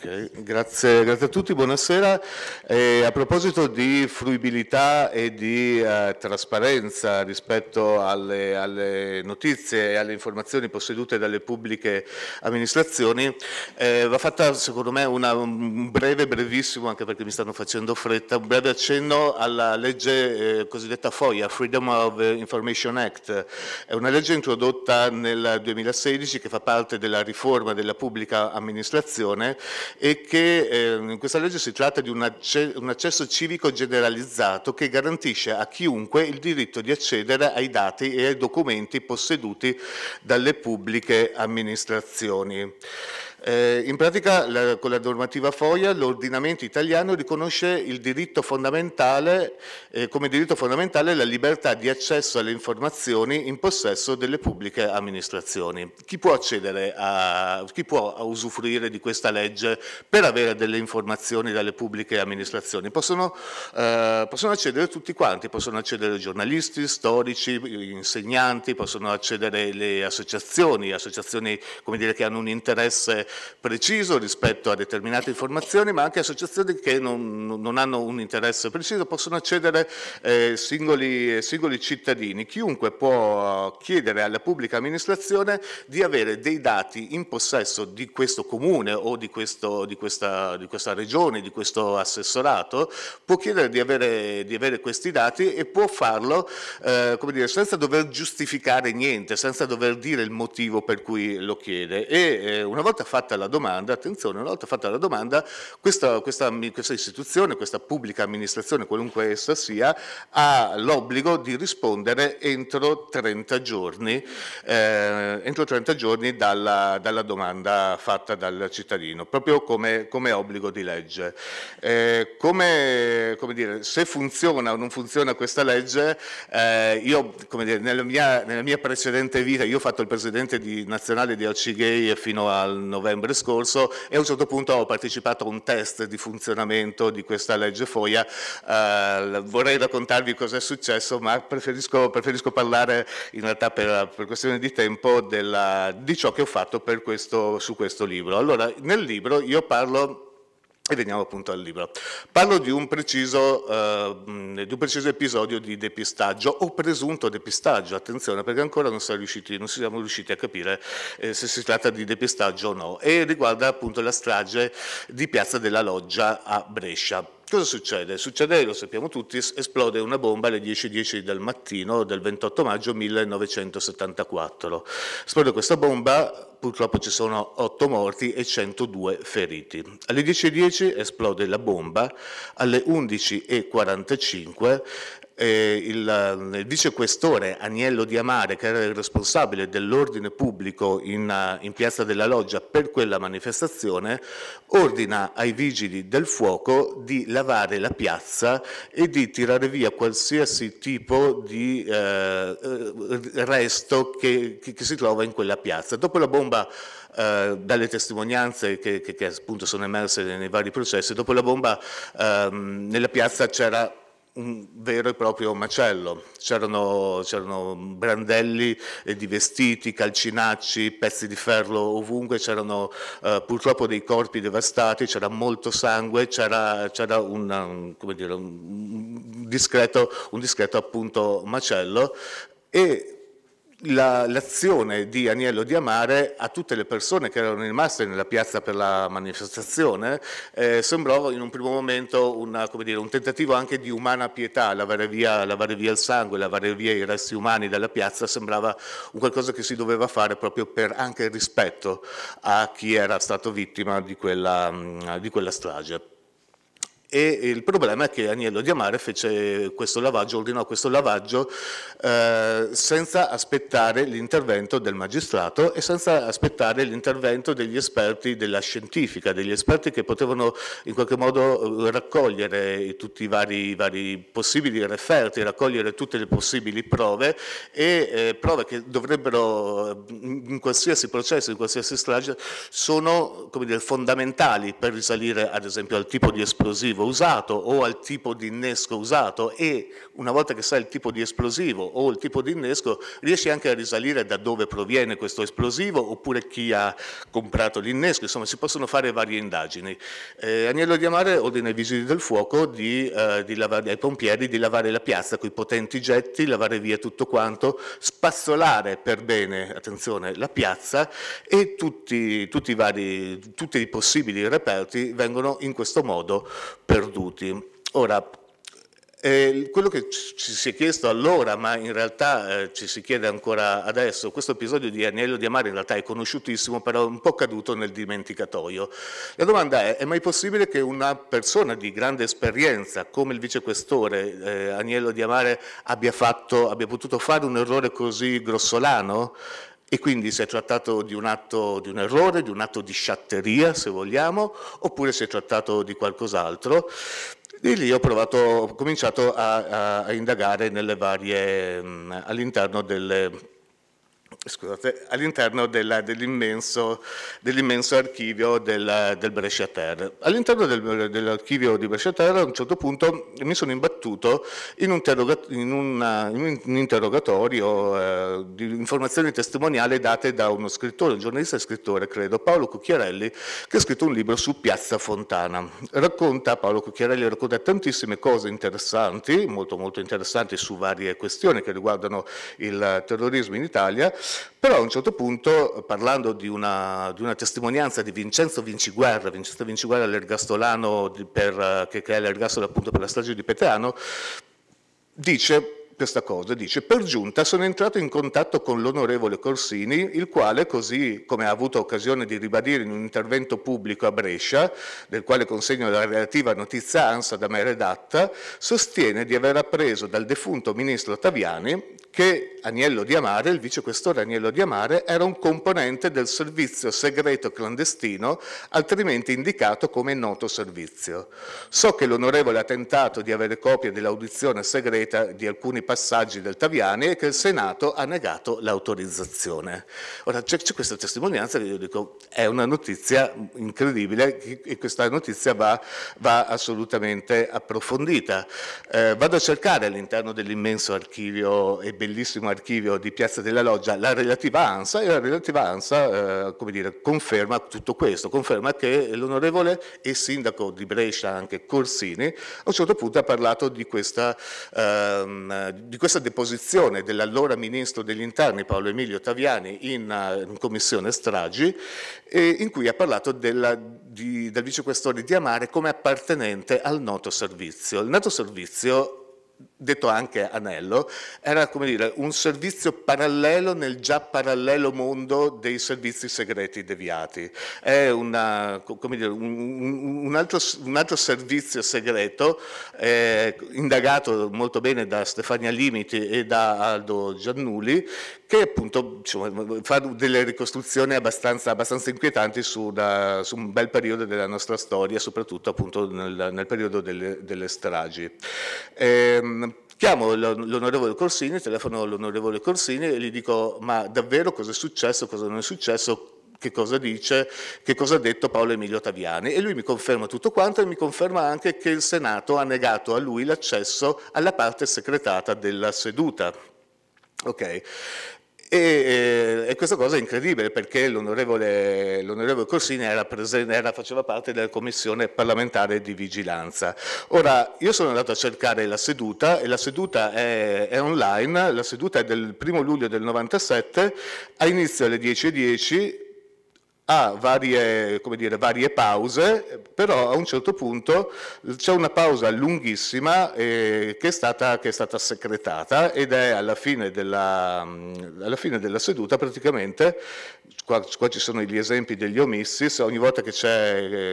Okay, grazie, grazie, a tutti, buonasera. Eh, a proposito di fruibilità e di eh, trasparenza rispetto alle, alle, notizie e alle informazioni possedute dalle pubbliche amministrazioni, eh, va fatta secondo me una, un breve, brevissimo, anche perché mi stanno facendo fretta, un breve accenno alla legge eh, cosiddetta FOIA, Freedom of Information Act. È una legge introdotta nel 2016 che fa parte della riforma della pubblica amministrazione e che eh, in questa legge si tratta di un, acce un accesso civico generalizzato che garantisce a chiunque il diritto di accedere ai dati e ai documenti posseduti dalle pubbliche amministrazioni. Eh, in pratica la, con la normativa FOIA l'ordinamento italiano riconosce il diritto fondamentale, eh, come diritto fondamentale la libertà di accesso alle informazioni in possesso delle pubbliche amministrazioni. Chi può accedere a, chi può usufruire di questa legge per avere delle informazioni dalle pubbliche amministrazioni? Possono, eh, possono accedere tutti quanti, possono accedere giornalisti, storici, insegnanti, possono accedere le associazioni, associazioni dire, che hanno un interesse preciso rispetto a determinate informazioni, ma anche associazioni che non, non hanno un interesse preciso, possono accedere eh, singoli, singoli cittadini. Chiunque può eh, chiedere alla pubblica amministrazione di avere dei dati in possesso di questo comune o di, questo, di, questa, di questa regione, di questo assessorato, può chiedere di avere, di avere questi dati e può farlo eh, come dire, senza dover giustificare niente, senza dover dire il motivo per cui lo chiede. E eh, una volta fatto fatta la domanda, attenzione, una volta fatta la domanda, questa, questa, questa istituzione, questa pubblica amministrazione, qualunque essa sia, ha l'obbligo di rispondere entro 30 giorni, eh, entro 30 giorni dalla, dalla, domanda fatta dal cittadino, proprio come, come obbligo di legge. Eh, come, come dire, se funziona o non funziona questa legge, eh, io, come dire, nella mia, nella mia precedente vita, io ho fatto il presidente di, nazionale di Arcigay fino al novembre novembre scorso e a un certo punto ho partecipato a un test di funzionamento di questa legge FOIA. Eh, vorrei raccontarvi cosa è successo, ma preferisco, preferisco parlare in realtà per, per questione di tempo della, di ciò che ho fatto questo, su questo libro. Allora, nel libro io parlo e veniamo appunto al libro. Parlo di un, preciso, eh, di un, preciso, episodio di depistaggio o presunto depistaggio, attenzione perché ancora non, riusciti, non siamo riusciti a capire eh, se si tratta di depistaggio o no, e riguarda appunto la strage di Piazza della Loggia a Brescia. Cosa succede? Succede, lo sappiamo tutti, esplode una bomba alle 10.10 del mattino del 28 maggio 1974. Esplode questa bomba, purtroppo ci sono 8 morti e 102 feriti. Alle 10.10 esplode la bomba, alle 11.45 eh, il, eh, il vicequestore Agnello Di Amare, che era il responsabile dell'ordine pubblico in, eh, in Piazza della Loggia per quella manifestazione, ordina ai vigili del fuoco di lavare la piazza e di tirare via qualsiasi tipo di eh, eh, resto che, che, che si trova in quella piazza. Dopo la bomba eh, dalle testimonianze che, che, che, appunto sono emerse nei vari processi, dopo la bomba ehm, nella piazza c'era un vero e proprio macello. C'erano, brandelli eh, di vestiti, calcinacci, pezzi di ferro ovunque, c'erano eh, purtroppo dei corpi devastati, c'era molto sangue, c'era, um, un, un, discreto, un discreto appunto macello e l'azione di Agnello di Amare a tutte le persone che erano rimaste nella piazza per la manifestazione eh, sembrò in un primo momento una, dire, un tentativo anche di umana pietà, lavare via, lavare via, il sangue, lavare via i resti umani dalla piazza sembrava un qualcosa che si doveva fare proprio per anche rispetto a chi era stato vittima di quella, mm, di quella strage. E il problema è che Agnello di Amare fece questo lavaggio, ordinò questo lavaggio eh, senza aspettare l'intervento del magistrato e senza aspettare l'intervento degli esperti della scientifica, degli esperti che potevano in qualche modo eh, raccogliere tutti i vari, vari possibili referti, raccogliere tutte le possibili prove e eh, prove che dovrebbero eh, in qualsiasi processo, in qualsiasi strage, sono dire, fondamentali per risalire ad esempio al tipo di esplosivo esplosivo usato o al tipo di innesco usato e una volta che sai il tipo di esplosivo o il tipo di innesco riesci anche a risalire da dove proviene questo esplosivo oppure chi ha comprato l'innesco, insomma si possono fare varie indagini. Eh, Agnello di Amare ordina ai vigili del fuoco di, eh, di lavare, ai pompieri di lavare la piazza con i potenti getti, lavare via tutto quanto, spazzolare per bene, attenzione, la piazza e tutti, tutti i vari, tutti i possibili reperti vengono in questo modo perduti. Ora, eh, quello che ci si è chiesto allora, ma in realtà eh, ci si chiede ancora adesso, questo episodio di Agnello di Amare in realtà è conosciutissimo, però è un po' caduto nel dimenticatoio. La domanda è, è mai possibile che una persona di grande esperienza, come il vicequestore eh, Agnello di Amare, abbia, fatto, abbia potuto fare un errore così grossolano? E quindi si è trattato di un atto, di un errore, di un atto di sciatteria, se vogliamo, oppure si è trattato di qualcos'altro. E lì ho, provato, ho cominciato a, a, a indagare varie, all'interno delle scusate, all'interno dell'immenso, dell archivio del, del, Brescia Terra. All'interno dell'archivio di Brescia Terra a un certo punto mi sono imbattuto in un, in una, in un interrogatorio eh, di informazioni testimoniali date da uno scrittore, un giornalista e scrittore, credo, Paolo Cucchiarelli, che ha scritto un libro su Piazza Fontana. Racconta, Paolo Cucchiarelli racconta tantissime cose interessanti, molto molto interessanti su varie questioni che riguardano il terrorismo in Italia però a un certo punto, parlando di una, di una testimonianza di Vincenzo Vinciguerra, Vincenzo Vinciguerra l'ergastolano per, che, che è l'ergastolo appunto per la strage di Petrano, dice questa cosa, dice per giunta sono entrato in contatto con l'onorevole Corsini, il quale, così come ha avuto occasione di ribadire in un intervento pubblico a Brescia, del quale consegno la relativa notizia ANSA da me redatta, sostiene di aver appreso dal defunto ministro Taviani che Agnello Di Amare, il vicequestore Agnello Di Amare, era un componente del servizio segreto clandestino, altrimenti indicato come noto servizio. So che l'onorevole ha tentato di avere copie dell'audizione segreta di alcuni passaggi del Taviani e che il Senato ha negato l'autorizzazione. Ora c'è, questa testimonianza che io dico è una notizia incredibile e questa notizia va, va assolutamente approfondita. Eh, vado a cercare all'interno dell'immenso archivio e bellissimo archivio di Piazza della Loggia la relativa ANSA e la relativa ANSA eh, come dire, conferma tutto questo, conferma che l'onorevole e sindaco di Brescia anche Corsini a un certo punto ha parlato di questa, ehm, di questa deposizione dell'allora ministro degli interni Paolo Emilio Taviani in, eh, in commissione stragi, eh, in cui ha parlato della, di, del vicequestore di Amare come appartenente al noto servizio. Il noto servizio detto anche anello, era come dire un servizio parallelo nel già parallelo mondo dei servizi segreti deviati. È una, dire, un, un, altro, un, altro, servizio segreto eh, indagato molto bene da Stefania Limiti e da Aldo Giannulli che appunto diciamo, fa delle ricostruzioni abbastanza, abbastanza inquietanti su, una, su, un bel periodo della nostra storia, soprattutto appunto nel, nel periodo delle, delle stragi. Eh, Chiamo l'onorevole Corsini, telefono all'onorevole Corsini e gli dico ma davvero cosa è successo, cosa non è successo, che cosa dice, che cosa ha detto Paolo Emilio Taviani e lui mi conferma tutto quanto e mi conferma anche che il Senato ha negato a lui l'accesso alla parte secretata della seduta. Okay. E, eh, e, questa cosa è incredibile perché l'onorevole, Corsini era presen- era, faceva parte della commissione parlamentare di vigilanza. Ora, io sono andato a cercare la seduta e la seduta è, è online, la seduta è del primo luglio del 97, a inizio alle 10.10 ha varie, dire, varie, pause, però a un certo punto c'è una pausa lunghissima eh, che, è stata, che, è stata, secretata ed è alla fine della, mm, alla fine della seduta praticamente, qua, qua, ci sono gli esempi degli omissis, ogni volta che,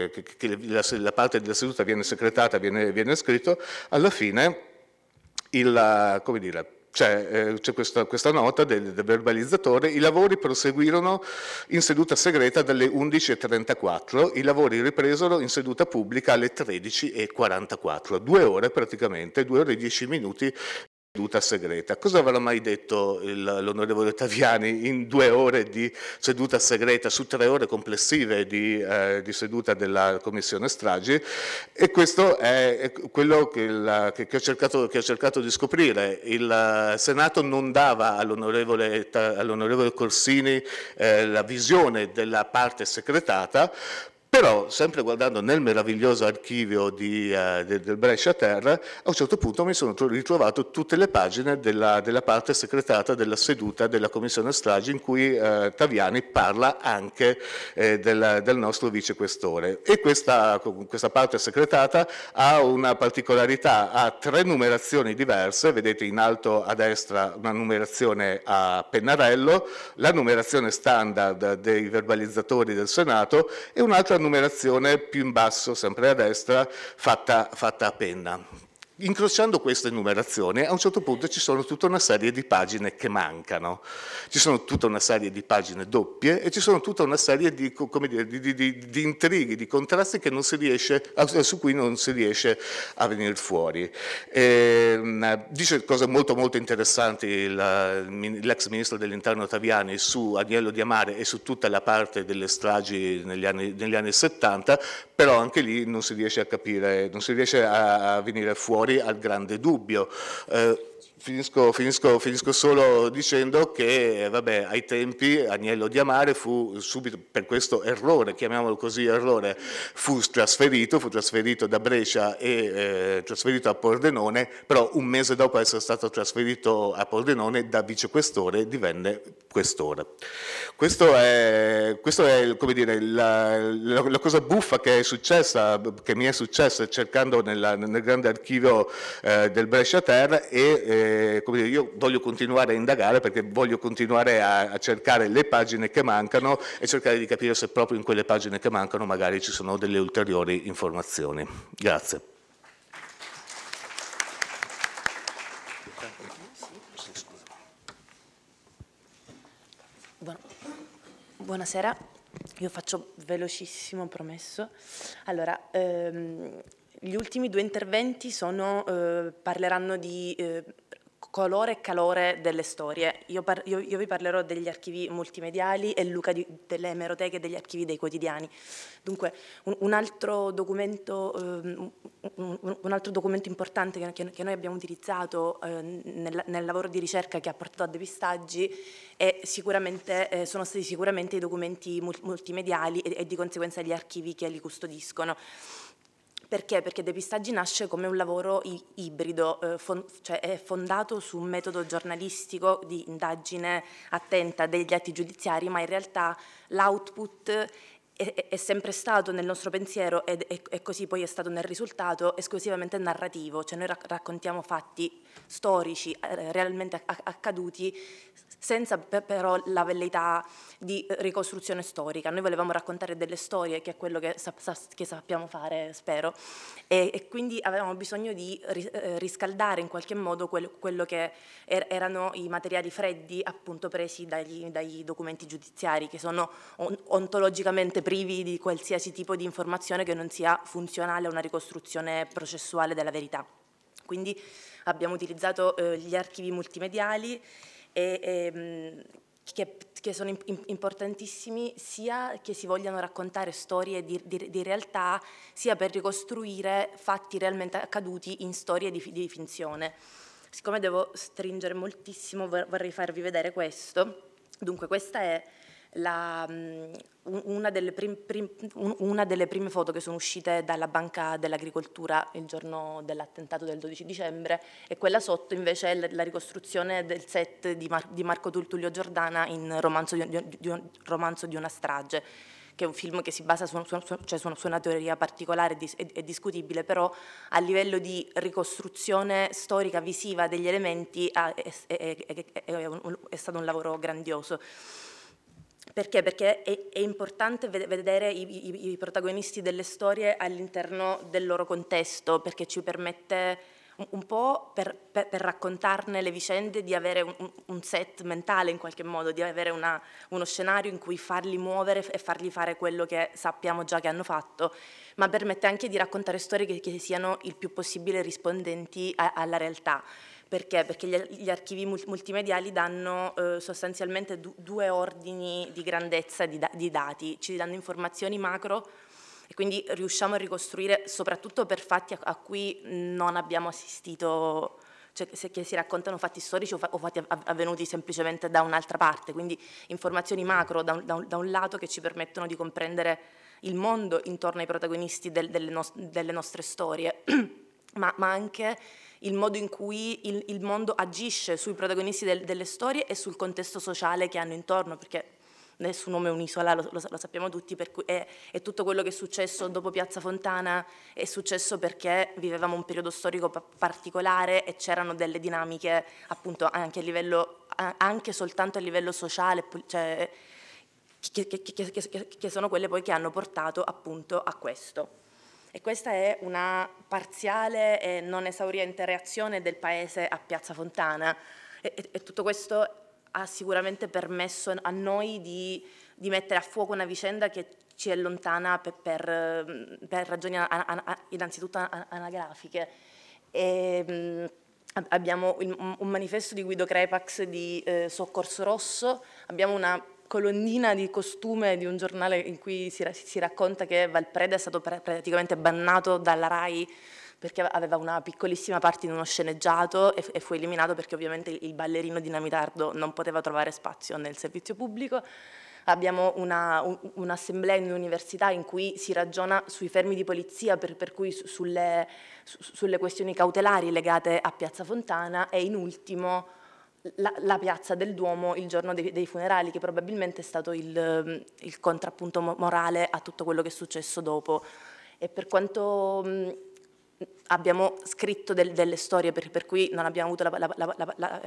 eh, che, che la, la, parte della seduta viene secretata, viene, viene scritto, alla fine il, come dire, c'è, eh, questa, questa, nota del, del, verbalizzatore, i lavori proseguirono in seduta segreta dalle 11.34, i lavori ripresero in seduta pubblica alle 13.44, due ore praticamente, due ore e dieci minuti seduta segreta. Cosa avrà mai detto l'onorevole Taviani in due ore di seduta segreta, su tre ore complessive di, eh, di seduta della Commissione Stragi? E questo è quello che, la, che, che, ho, cercato, che ho, cercato, di scoprire. Il eh, Senato non dava all'onorevole all Corsini eh, la visione della parte segretata, però, sempre guardando nel meraviglioso archivio di, eh, del, del, Brescia Terra, a un certo punto mi sono ritrovato tutte le pagine della, della parte secretata della seduta della commissione stragi in cui eh, Taviani parla anche eh, del, del, nostro vicequestore. E questa, questa parte secretata ha una particolarità, ha tre numerazioni diverse, vedete in alto a destra una numerazione a pennarello, la numerazione standard dei verbalizzatori del Senato e un'altra numerazione numerazione più in basso, sempre a destra, fatta, fatta a penna. Incrociando queste enumerazioni, a un certo punto ci sono tutta una serie di pagine che mancano, ci sono tutta una serie di pagine doppie e ci sono tutta una serie di, dire, di, di, di intrighi, di contrasti riesce, eh, su cui non si riesce a venire fuori. E, ehm, dice cose molto molto interessanti l'ex ministro dell'interno Taviani su Agnello di Amare e su tutta la parte delle stragi negli anni, negli anni 70, però anche lì non si riesce a capire, non si riesce a venire fuori fuori al grande dubbio. Eh, Finisco, finisco, finisco, solo dicendo che vabbè, ai tempi Agnello di Amare fu subito per questo errore, chiamiamolo così errore, fu trasferito, fu trasferito da Brescia e eh, trasferito a Pordenone, però un mese dopo essere stato trasferito a Pordenone da vicequestore divenne questore. Questo è, questo è dire, la, la, la, cosa buffa che, successa, che mi è successa cercando nella, nel grande archivio eh, del Brescia Terra e eh, eh, come dire, io voglio continuare a indagare perché voglio continuare a, a, cercare le pagine che mancano e cercare di capire se proprio in quelle pagine che mancano magari ci sono delle ulteriori informazioni. Grazie. Buonasera, io faccio velocissimo, promesso. Allora, ehm, gli ultimi due interventi sono, eh, parleranno di eh, colore e calore delle storie. Io, par- io, io vi parlerò degli archivi multimediali e Luca di- delle emeroteche e degli archivi dei quotidiani. Dunque, un, un, altro, documento, um, un, un altro, documento, importante che, che, noi abbiamo utilizzato eh, nel, nel, lavoro di ricerca che ha portato a depistaggi eh, sono stati sicuramente i documenti multimediali e, e di conseguenza gli archivi che li custodiscono. Perché? Perché Depistaggi nasce come un lavoro ibrido, eh, cioè è fondato su un metodo giornalistico di indagine attenta degli atti giudiziari, ma in realtà l'output è, è, sempre stato nel nostro pensiero ed, e, e così poi è stato nel risultato esclusivamente narrativo, cioè noi raccontiamo fatti storici eh, realmente accaduti senza però la velleità di ricostruzione storica. Noi volevamo raccontare delle storie, che è quello che, sa, sa, che sappiamo fare, spero, e, e, quindi avevamo bisogno di eh, riscaldare in qualche modo quel, quello che er, erano i materiali freddi appunto presi dagli, dai documenti giudiziari che sono ontologicamente privi di qualsiasi tipo di informazione che non sia funzionale a una ricostruzione processuale della verità. Quindi abbiamo utilizzato eh, gli archivi multimediali e, e, ehm, che, che, sono importantissimi sia che si vogliano raccontare storie di, di, di, realtà, sia per ricostruire fatti realmente accaduti in storie di, di finzione. Siccome devo stringere moltissimo vorrei farvi vedere questo. Dunque questa è la, mm, una, delle prim, prim, una, delle prime foto che sono uscite dalla Banca dell'Agricoltura il giorno dell'attentato del 12 dicembre e quella sotto invece è la ricostruzione del set di, Mar, di Marco Tullio Giordana in romanzo di, di, di un, romanzo di una strage che è un film che si basa su, su, cioè su una teoria particolare e, discutibile, però a livello di ricostruzione storica visiva degli elementi ah, è, è, è, è stato un lavoro grandioso. Perché? Perché è, è importante vedere i, i, i, protagonisti delle storie all'interno del loro contesto, perché ci permette un, un po' per, per, per, raccontarne le vicende di avere un, un, set mentale in qualche modo, di avere una, uno scenario in cui farli muovere e fargli fare quello che sappiamo già che hanno fatto, ma permette anche di raccontare storie che, che siano il più possibile rispondenti a, alla realtà. Perché? Perché gli, gli archivi multimediali danno eh, sostanzialmente du, due ordini di grandezza di, da, di dati, ci danno informazioni macro e quindi riusciamo a ricostruire soprattutto per fatti a, a cui non abbiamo assistito cioè se, che si raccontano fatti storici o, fa, o fatti avvenuti semplicemente da un'altra parte, quindi informazioni macro da un, da, un, da un, lato che ci permettono di comprendere il mondo intorno ai protagonisti del, delle, no, delle, nostre storie, ma, ma anche il modo in cui il, il mondo agisce sui protagonisti del, delle storie e sul contesto sociale che hanno intorno, perché nessun nome è un'isola, lo, lo, lo, sappiamo tutti, per cui è, è, tutto quello che è successo dopo Piazza Fontana è successo perché vivevamo un periodo storico particolare e c'erano delle dinamiche appunto anche a livello, anche soltanto a livello sociale, cioè, che, che, che, che sono quelle poi che hanno portato appunto a questo e questa è una parziale e non esauriente reazione del paese a Piazza Fontana e, e, e tutto questo ha sicuramente permesso a noi di, di, mettere a fuoco una vicenda che ci è lontana per, per, per ragioni an, an, innanzitutto anagrafiche. E, ehm, mh, abbiamo il, un manifesto di Guido Crepax di eh, Soccorso Rosso, abbiamo una colonnina di costume di un giornale in cui si, si racconta che Valpreda è stato praticamente bannato dalla RAI perché aveva una piccolissima parte in uno sceneggiato e, e fu eliminato perché ovviamente il ballerino di Namitardo non poteva trovare spazio nel servizio pubblico abbiamo un'assemblea un in università in cui si ragiona sui fermi di polizia, per, per cui sulle, sulle, questioni cautelari legate a Piazza Fontana e in ultimo la, la, piazza del Duomo il giorno dei, dei funerali, che probabilmente è stato il, il, contrappunto morale a tutto quello che è successo dopo. E per quanto mh, abbiamo scritto del, delle storie per, per, cui non abbiamo avuto la, la, la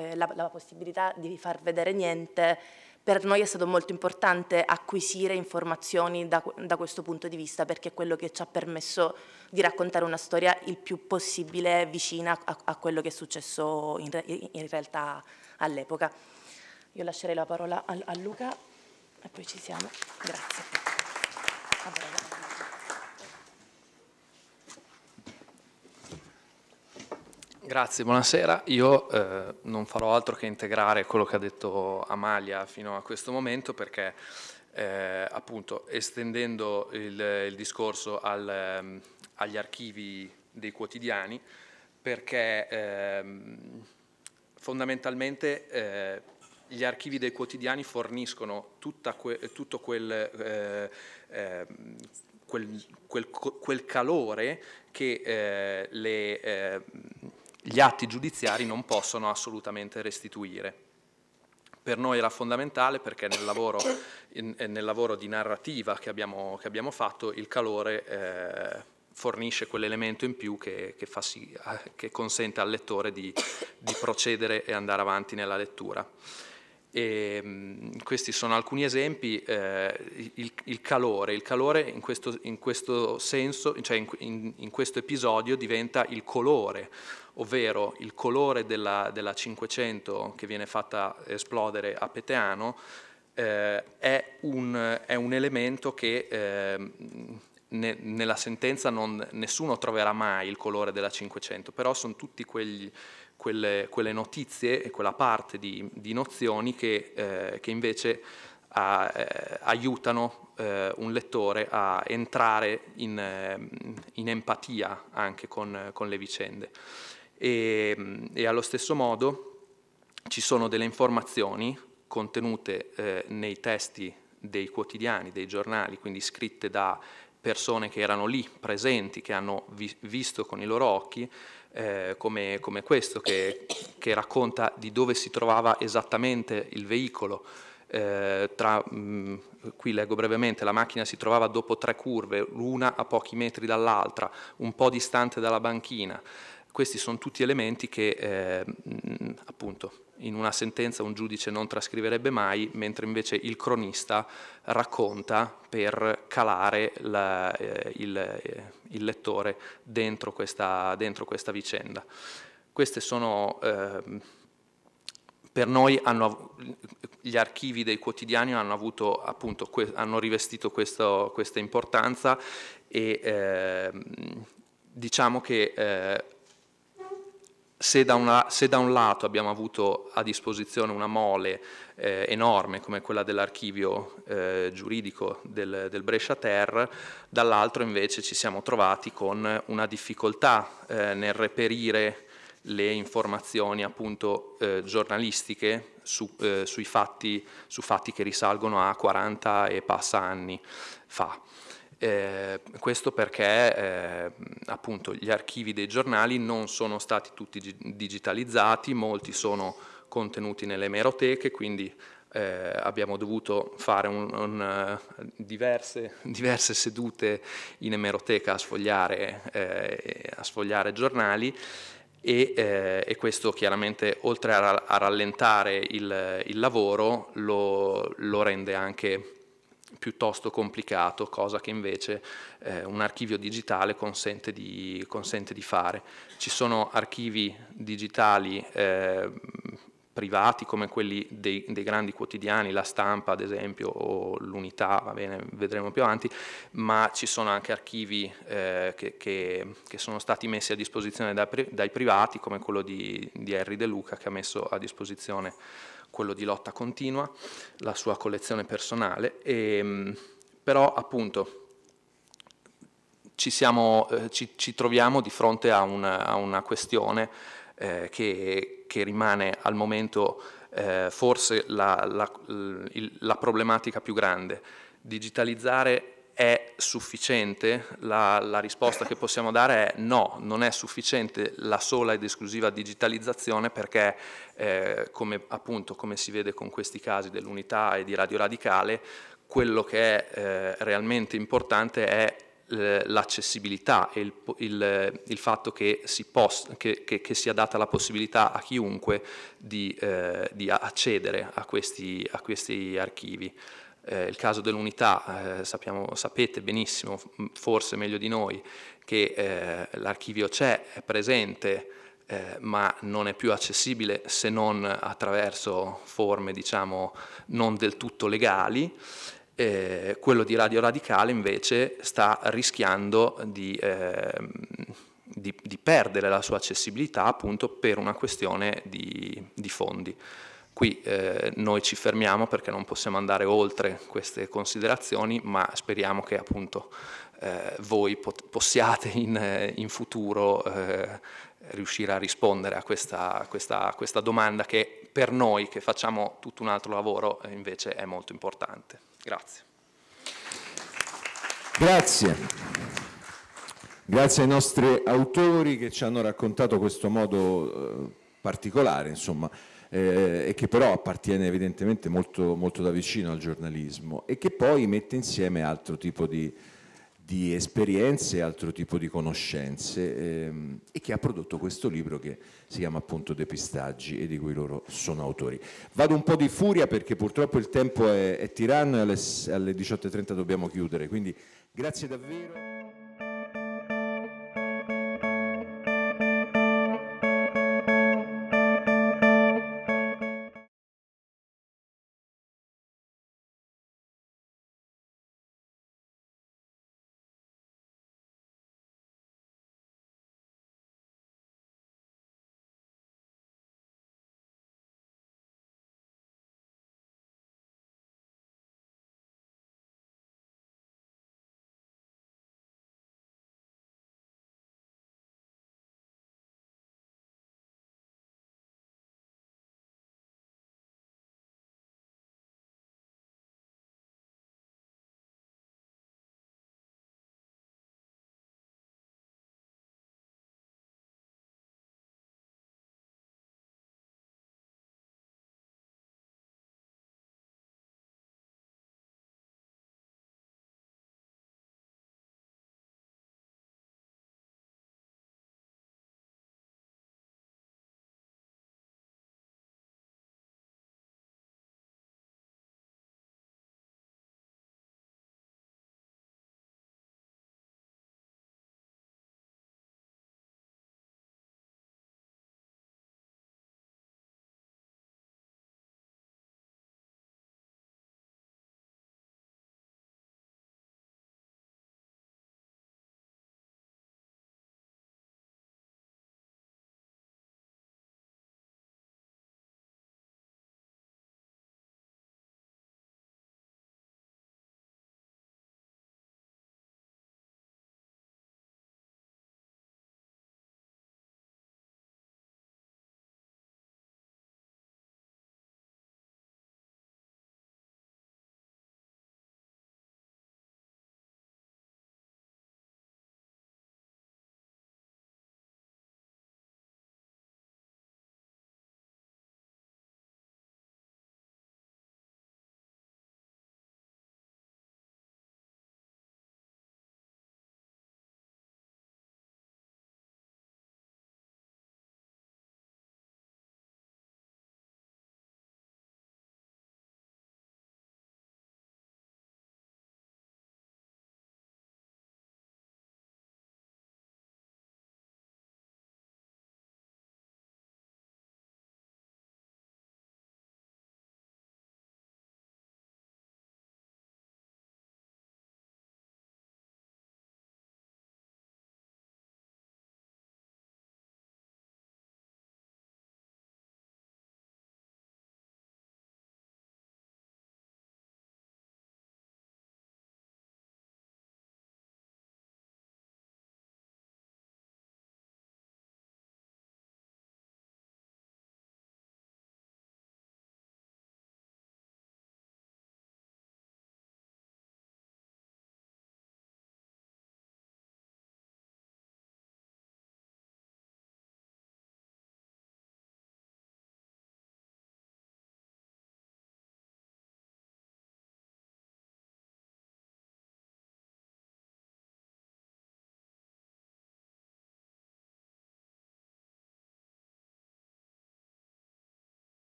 eh, possibilità di far vedere niente, per noi è stato molto importante acquisire informazioni da, da questo punto di vista perché è quello che ci ha permesso di raccontare una storia il più possibile vicina a, a quello che è successo in, in realtà all'epoca. Io lascerei la parola a, a Luca e poi ci siamo. Grazie. Grazie, buonasera. Io eh, non farò altro che integrare quello che ha detto Amalia fino a questo momento perché eh, appunto estendendo il, il discorso al, um, agli archivi dei quotidiani perché ehm, eh, fondamentalmente gli archivi dei quotidiani forniscono que, tutto quel... Eh, ehm, quel, quel, quel, calore che eh, le, eh, gli atti giudiziari non possono assolutamente restituire. Per noi era fondamentale perché nel lavoro, in, eh, nel lavoro di narrativa che abbiamo, che abbiamo, fatto il calore eh, fornisce quell'elemento in più che, che, sì, eh, che consente al lettore di, di, procedere e andare avanti nella lettura. E, ehm, questi sono alcuni esempi, eh, il, il, calore, il calore in questo, in questo senso, cioè in, in questo episodio diventa il colore, ovvero il colore della, della 500 che viene fatta esplodere a Peteano eh, è, un, è, un, elemento che eh, ne, nella sentenza non, nessuno troverà mai il colore della 500, però sono tutte quelle, quelle, notizie e quella parte di, di nozioni che, eh, che invece a, eh, aiutano eh, un lettore a entrare in, ehm, in empatia anche con, con le vicende e, e allo stesso modo ci sono delle informazioni contenute eh, nei testi dei quotidiani, dei giornali, quindi scritte da persone che erano lì presenti, che hanno vi- visto con i loro occhi, eh, come, come, questo che, che, racconta di dove si trovava esattamente il veicolo. Eh, tra, mh, qui leggo brevemente, la macchina si trovava dopo tre curve, l'una a pochi metri dall'altra, un po' distante dalla banchina. Questi sono tutti elementi che eh, appunto in una sentenza un giudice non trascriverebbe mai, mentre invece il cronista racconta per calare la, eh, il, eh, il, lettore dentro questa, dentro questa, vicenda. Queste sono, eh, per noi hanno, gli archivi dei quotidiani hanno, avuto, appunto, que, hanno rivestito questo, questa importanza e ehm, diciamo che eh, se da, una, se da, un lato abbiamo avuto a disposizione una mole eh, enorme come quella dell'archivio eh, giuridico del, del, Brescia Ter, dall'altro invece ci siamo trovati con una difficoltà eh, nel reperire le informazioni appunto eh, giornalistiche su, eh, sui fatti, su fatti che risalgono a 40 e passa anni fa. Eh, questo perché eh, appunto gli archivi dei giornali non sono stati tutti digitalizzati, molti sono contenuti nelle emeroteche, quindi eh, abbiamo dovuto fare un, un, eh, diverse, diverse, sedute in emeroteca a sfogliare, eh, a sfogliare giornali e, eh, e, questo chiaramente oltre a, rallentare il, il lavoro lo, lo, rende anche piuttosto complicato, cosa che invece eh, un archivio digitale consente di, consente di, fare. Ci sono archivi digitali eh, privati come quelli dei, dei, grandi quotidiani, la stampa ad esempio o l'unità, va bene, vedremo più avanti, ma ci sono anche archivi eh, che, che, che, sono stati messi a disposizione da, dai privati come quello di, di Harry De Luca che ha messo a disposizione quello di Lotta Continua, la sua collezione personale, e, ehm, però appunto ci, siamo, eh, ci, ci, troviamo di fronte a una, a una questione eh, che, che, rimane al momento eh, forse la, la, la problematica più grande, digitalizzare è sufficiente? La, la, risposta che possiamo dare è no, non è sufficiente la sola ed esclusiva digitalizzazione perché, eh, come, appunto, come si vede con questi casi dell'unità e di radio radicale, quello che è eh, realmente importante è l'accessibilità e il, il, il, fatto che, si post, che, che, che, sia data la possibilità a chiunque di, eh, di accedere a questi, a questi archivi. Eh, il caso dell'unità, eh, sappiamo, sapete benissimo, forse meglio di noi, che eh, l'archivio c'è, è presente, eh, ma non è più accessibile se non attraverso forme diciamo, non del tutto legali. Eh, quello di Radio Radicale invece sta rischiando di... Ehm, di, di, perdere la sua accessibilità appunto per una questione di, di fondi. Qui eh, noi ci fermiamo perché non possiamo andare oltre queste considerazioni, ma speriamo che appunto eh, voi possiate in, eh, in futuro eh, riuscire a rispondere a questa, questa, questa domanda che per noi che facciamo tutto un altro lavoro eh, invece è molto importante. Grazie. Grazie. Grazie ai nostri autori che ci hanno raccontato questo modo eh, particolare, insomma, eh, e che però appartiene evidentemente molto, molto, da vicino al giornalismo e che poi mette insieme altro tipo di, di esperienze, altro tipo di conoscenze ehm, e che ha prodotto questo libro che si chiama appunto Depistaggi e di cui loro sono autori. Vado un po' di furia perché purtroppo il tempo è, è tiranno e alle, alle 18.30 dobbiamo chiudere, quindi grazie davvero.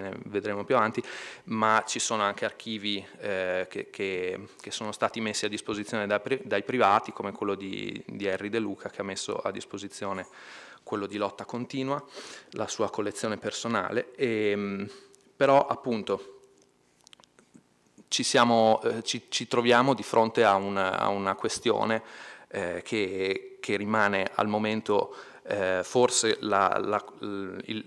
ne vedremo più avanti, ma ci sono anche archivi eh, che, che, che, sono stati messi a disposizione da, dai privati, come quello di, di Harry De Luca che ha messo a disposizione quello di Lotta Continua, la sua collezione personale, e, ehm, però appunto ci, siamo, eh, ci, ci troviamo di fronte a una, a una questione eh, che, che rimane al momento eh, forse la, la,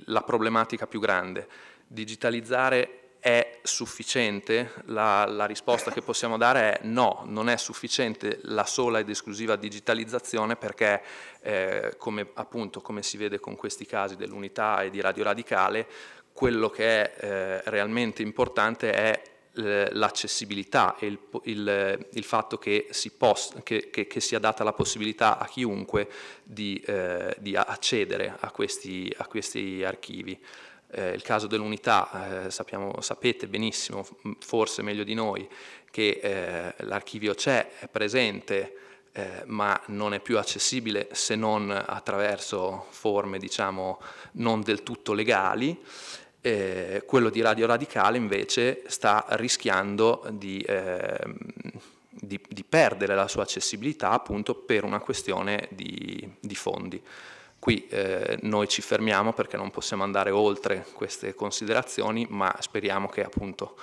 la problematica più grande digitalizzare è sufficiente? La, la, risposta che possiamo dare è no, non è sufficiente la sola ed esclusiva digitalizzazione perché eh, come, appunto, come si vede con questi casi dell'unità e di radio radicale, quello che è eh, realmente importante è l'accessibilità e il, il, il, fatto che, si post, che, che, che, sia data la possibilità a chiunque di, eh, di accedere a questi, a questi archivi. Eh, il caso dell'unità, eh, sappiamo, sapete benissimo, forse meglio di noi, che eh, l'archivio c'è, è presente, eh, ma non è più accessibile se non attraverso forme diciamo non del tutto legali. Eh, quello di Radio Radicale invece sta rischiando di... Ehm, di, di, perdere la sua accessibilità appunto per una questione di, di fondi. Qui eh, noi ci fermiamo perché non possiamo andare oltre queste considerazioni, ma speriamo che appunto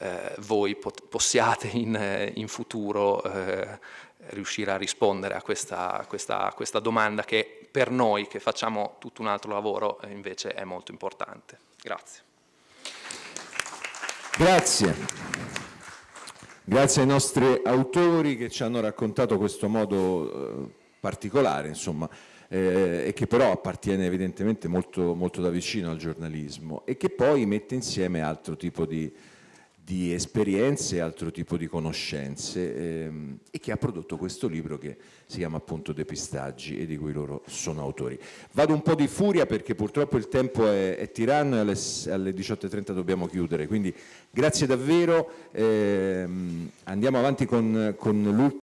eh, voi pot- possiate in, in futuro eh, riuscire a rispondere a questa, a, questa, a questa, domanda che per noi che facciamo tutto un altro lavoro eh, invece è molto importante. Grazie. Grazie. Grazie ai nostri autori che ci hanno raccontato questo modo eh, particolare, insomma, eh, e che però appartiene evidentemente molto, molto, da vicino al giornalismo e che poi mette insieme altro tipo di, di esperienze, altro tipo di conoscenze ehm, e che ha prodotto questo libro che si chiama appunto Depistaggi e di cui loro sono autori. Vado un po' di furia perché purtroppo il tempo è, è tiranno e alle, alle 18.30 dobbiamo chiudere, quindi grazie davvero, ehm, andiamo avanti con, con l'ultimo.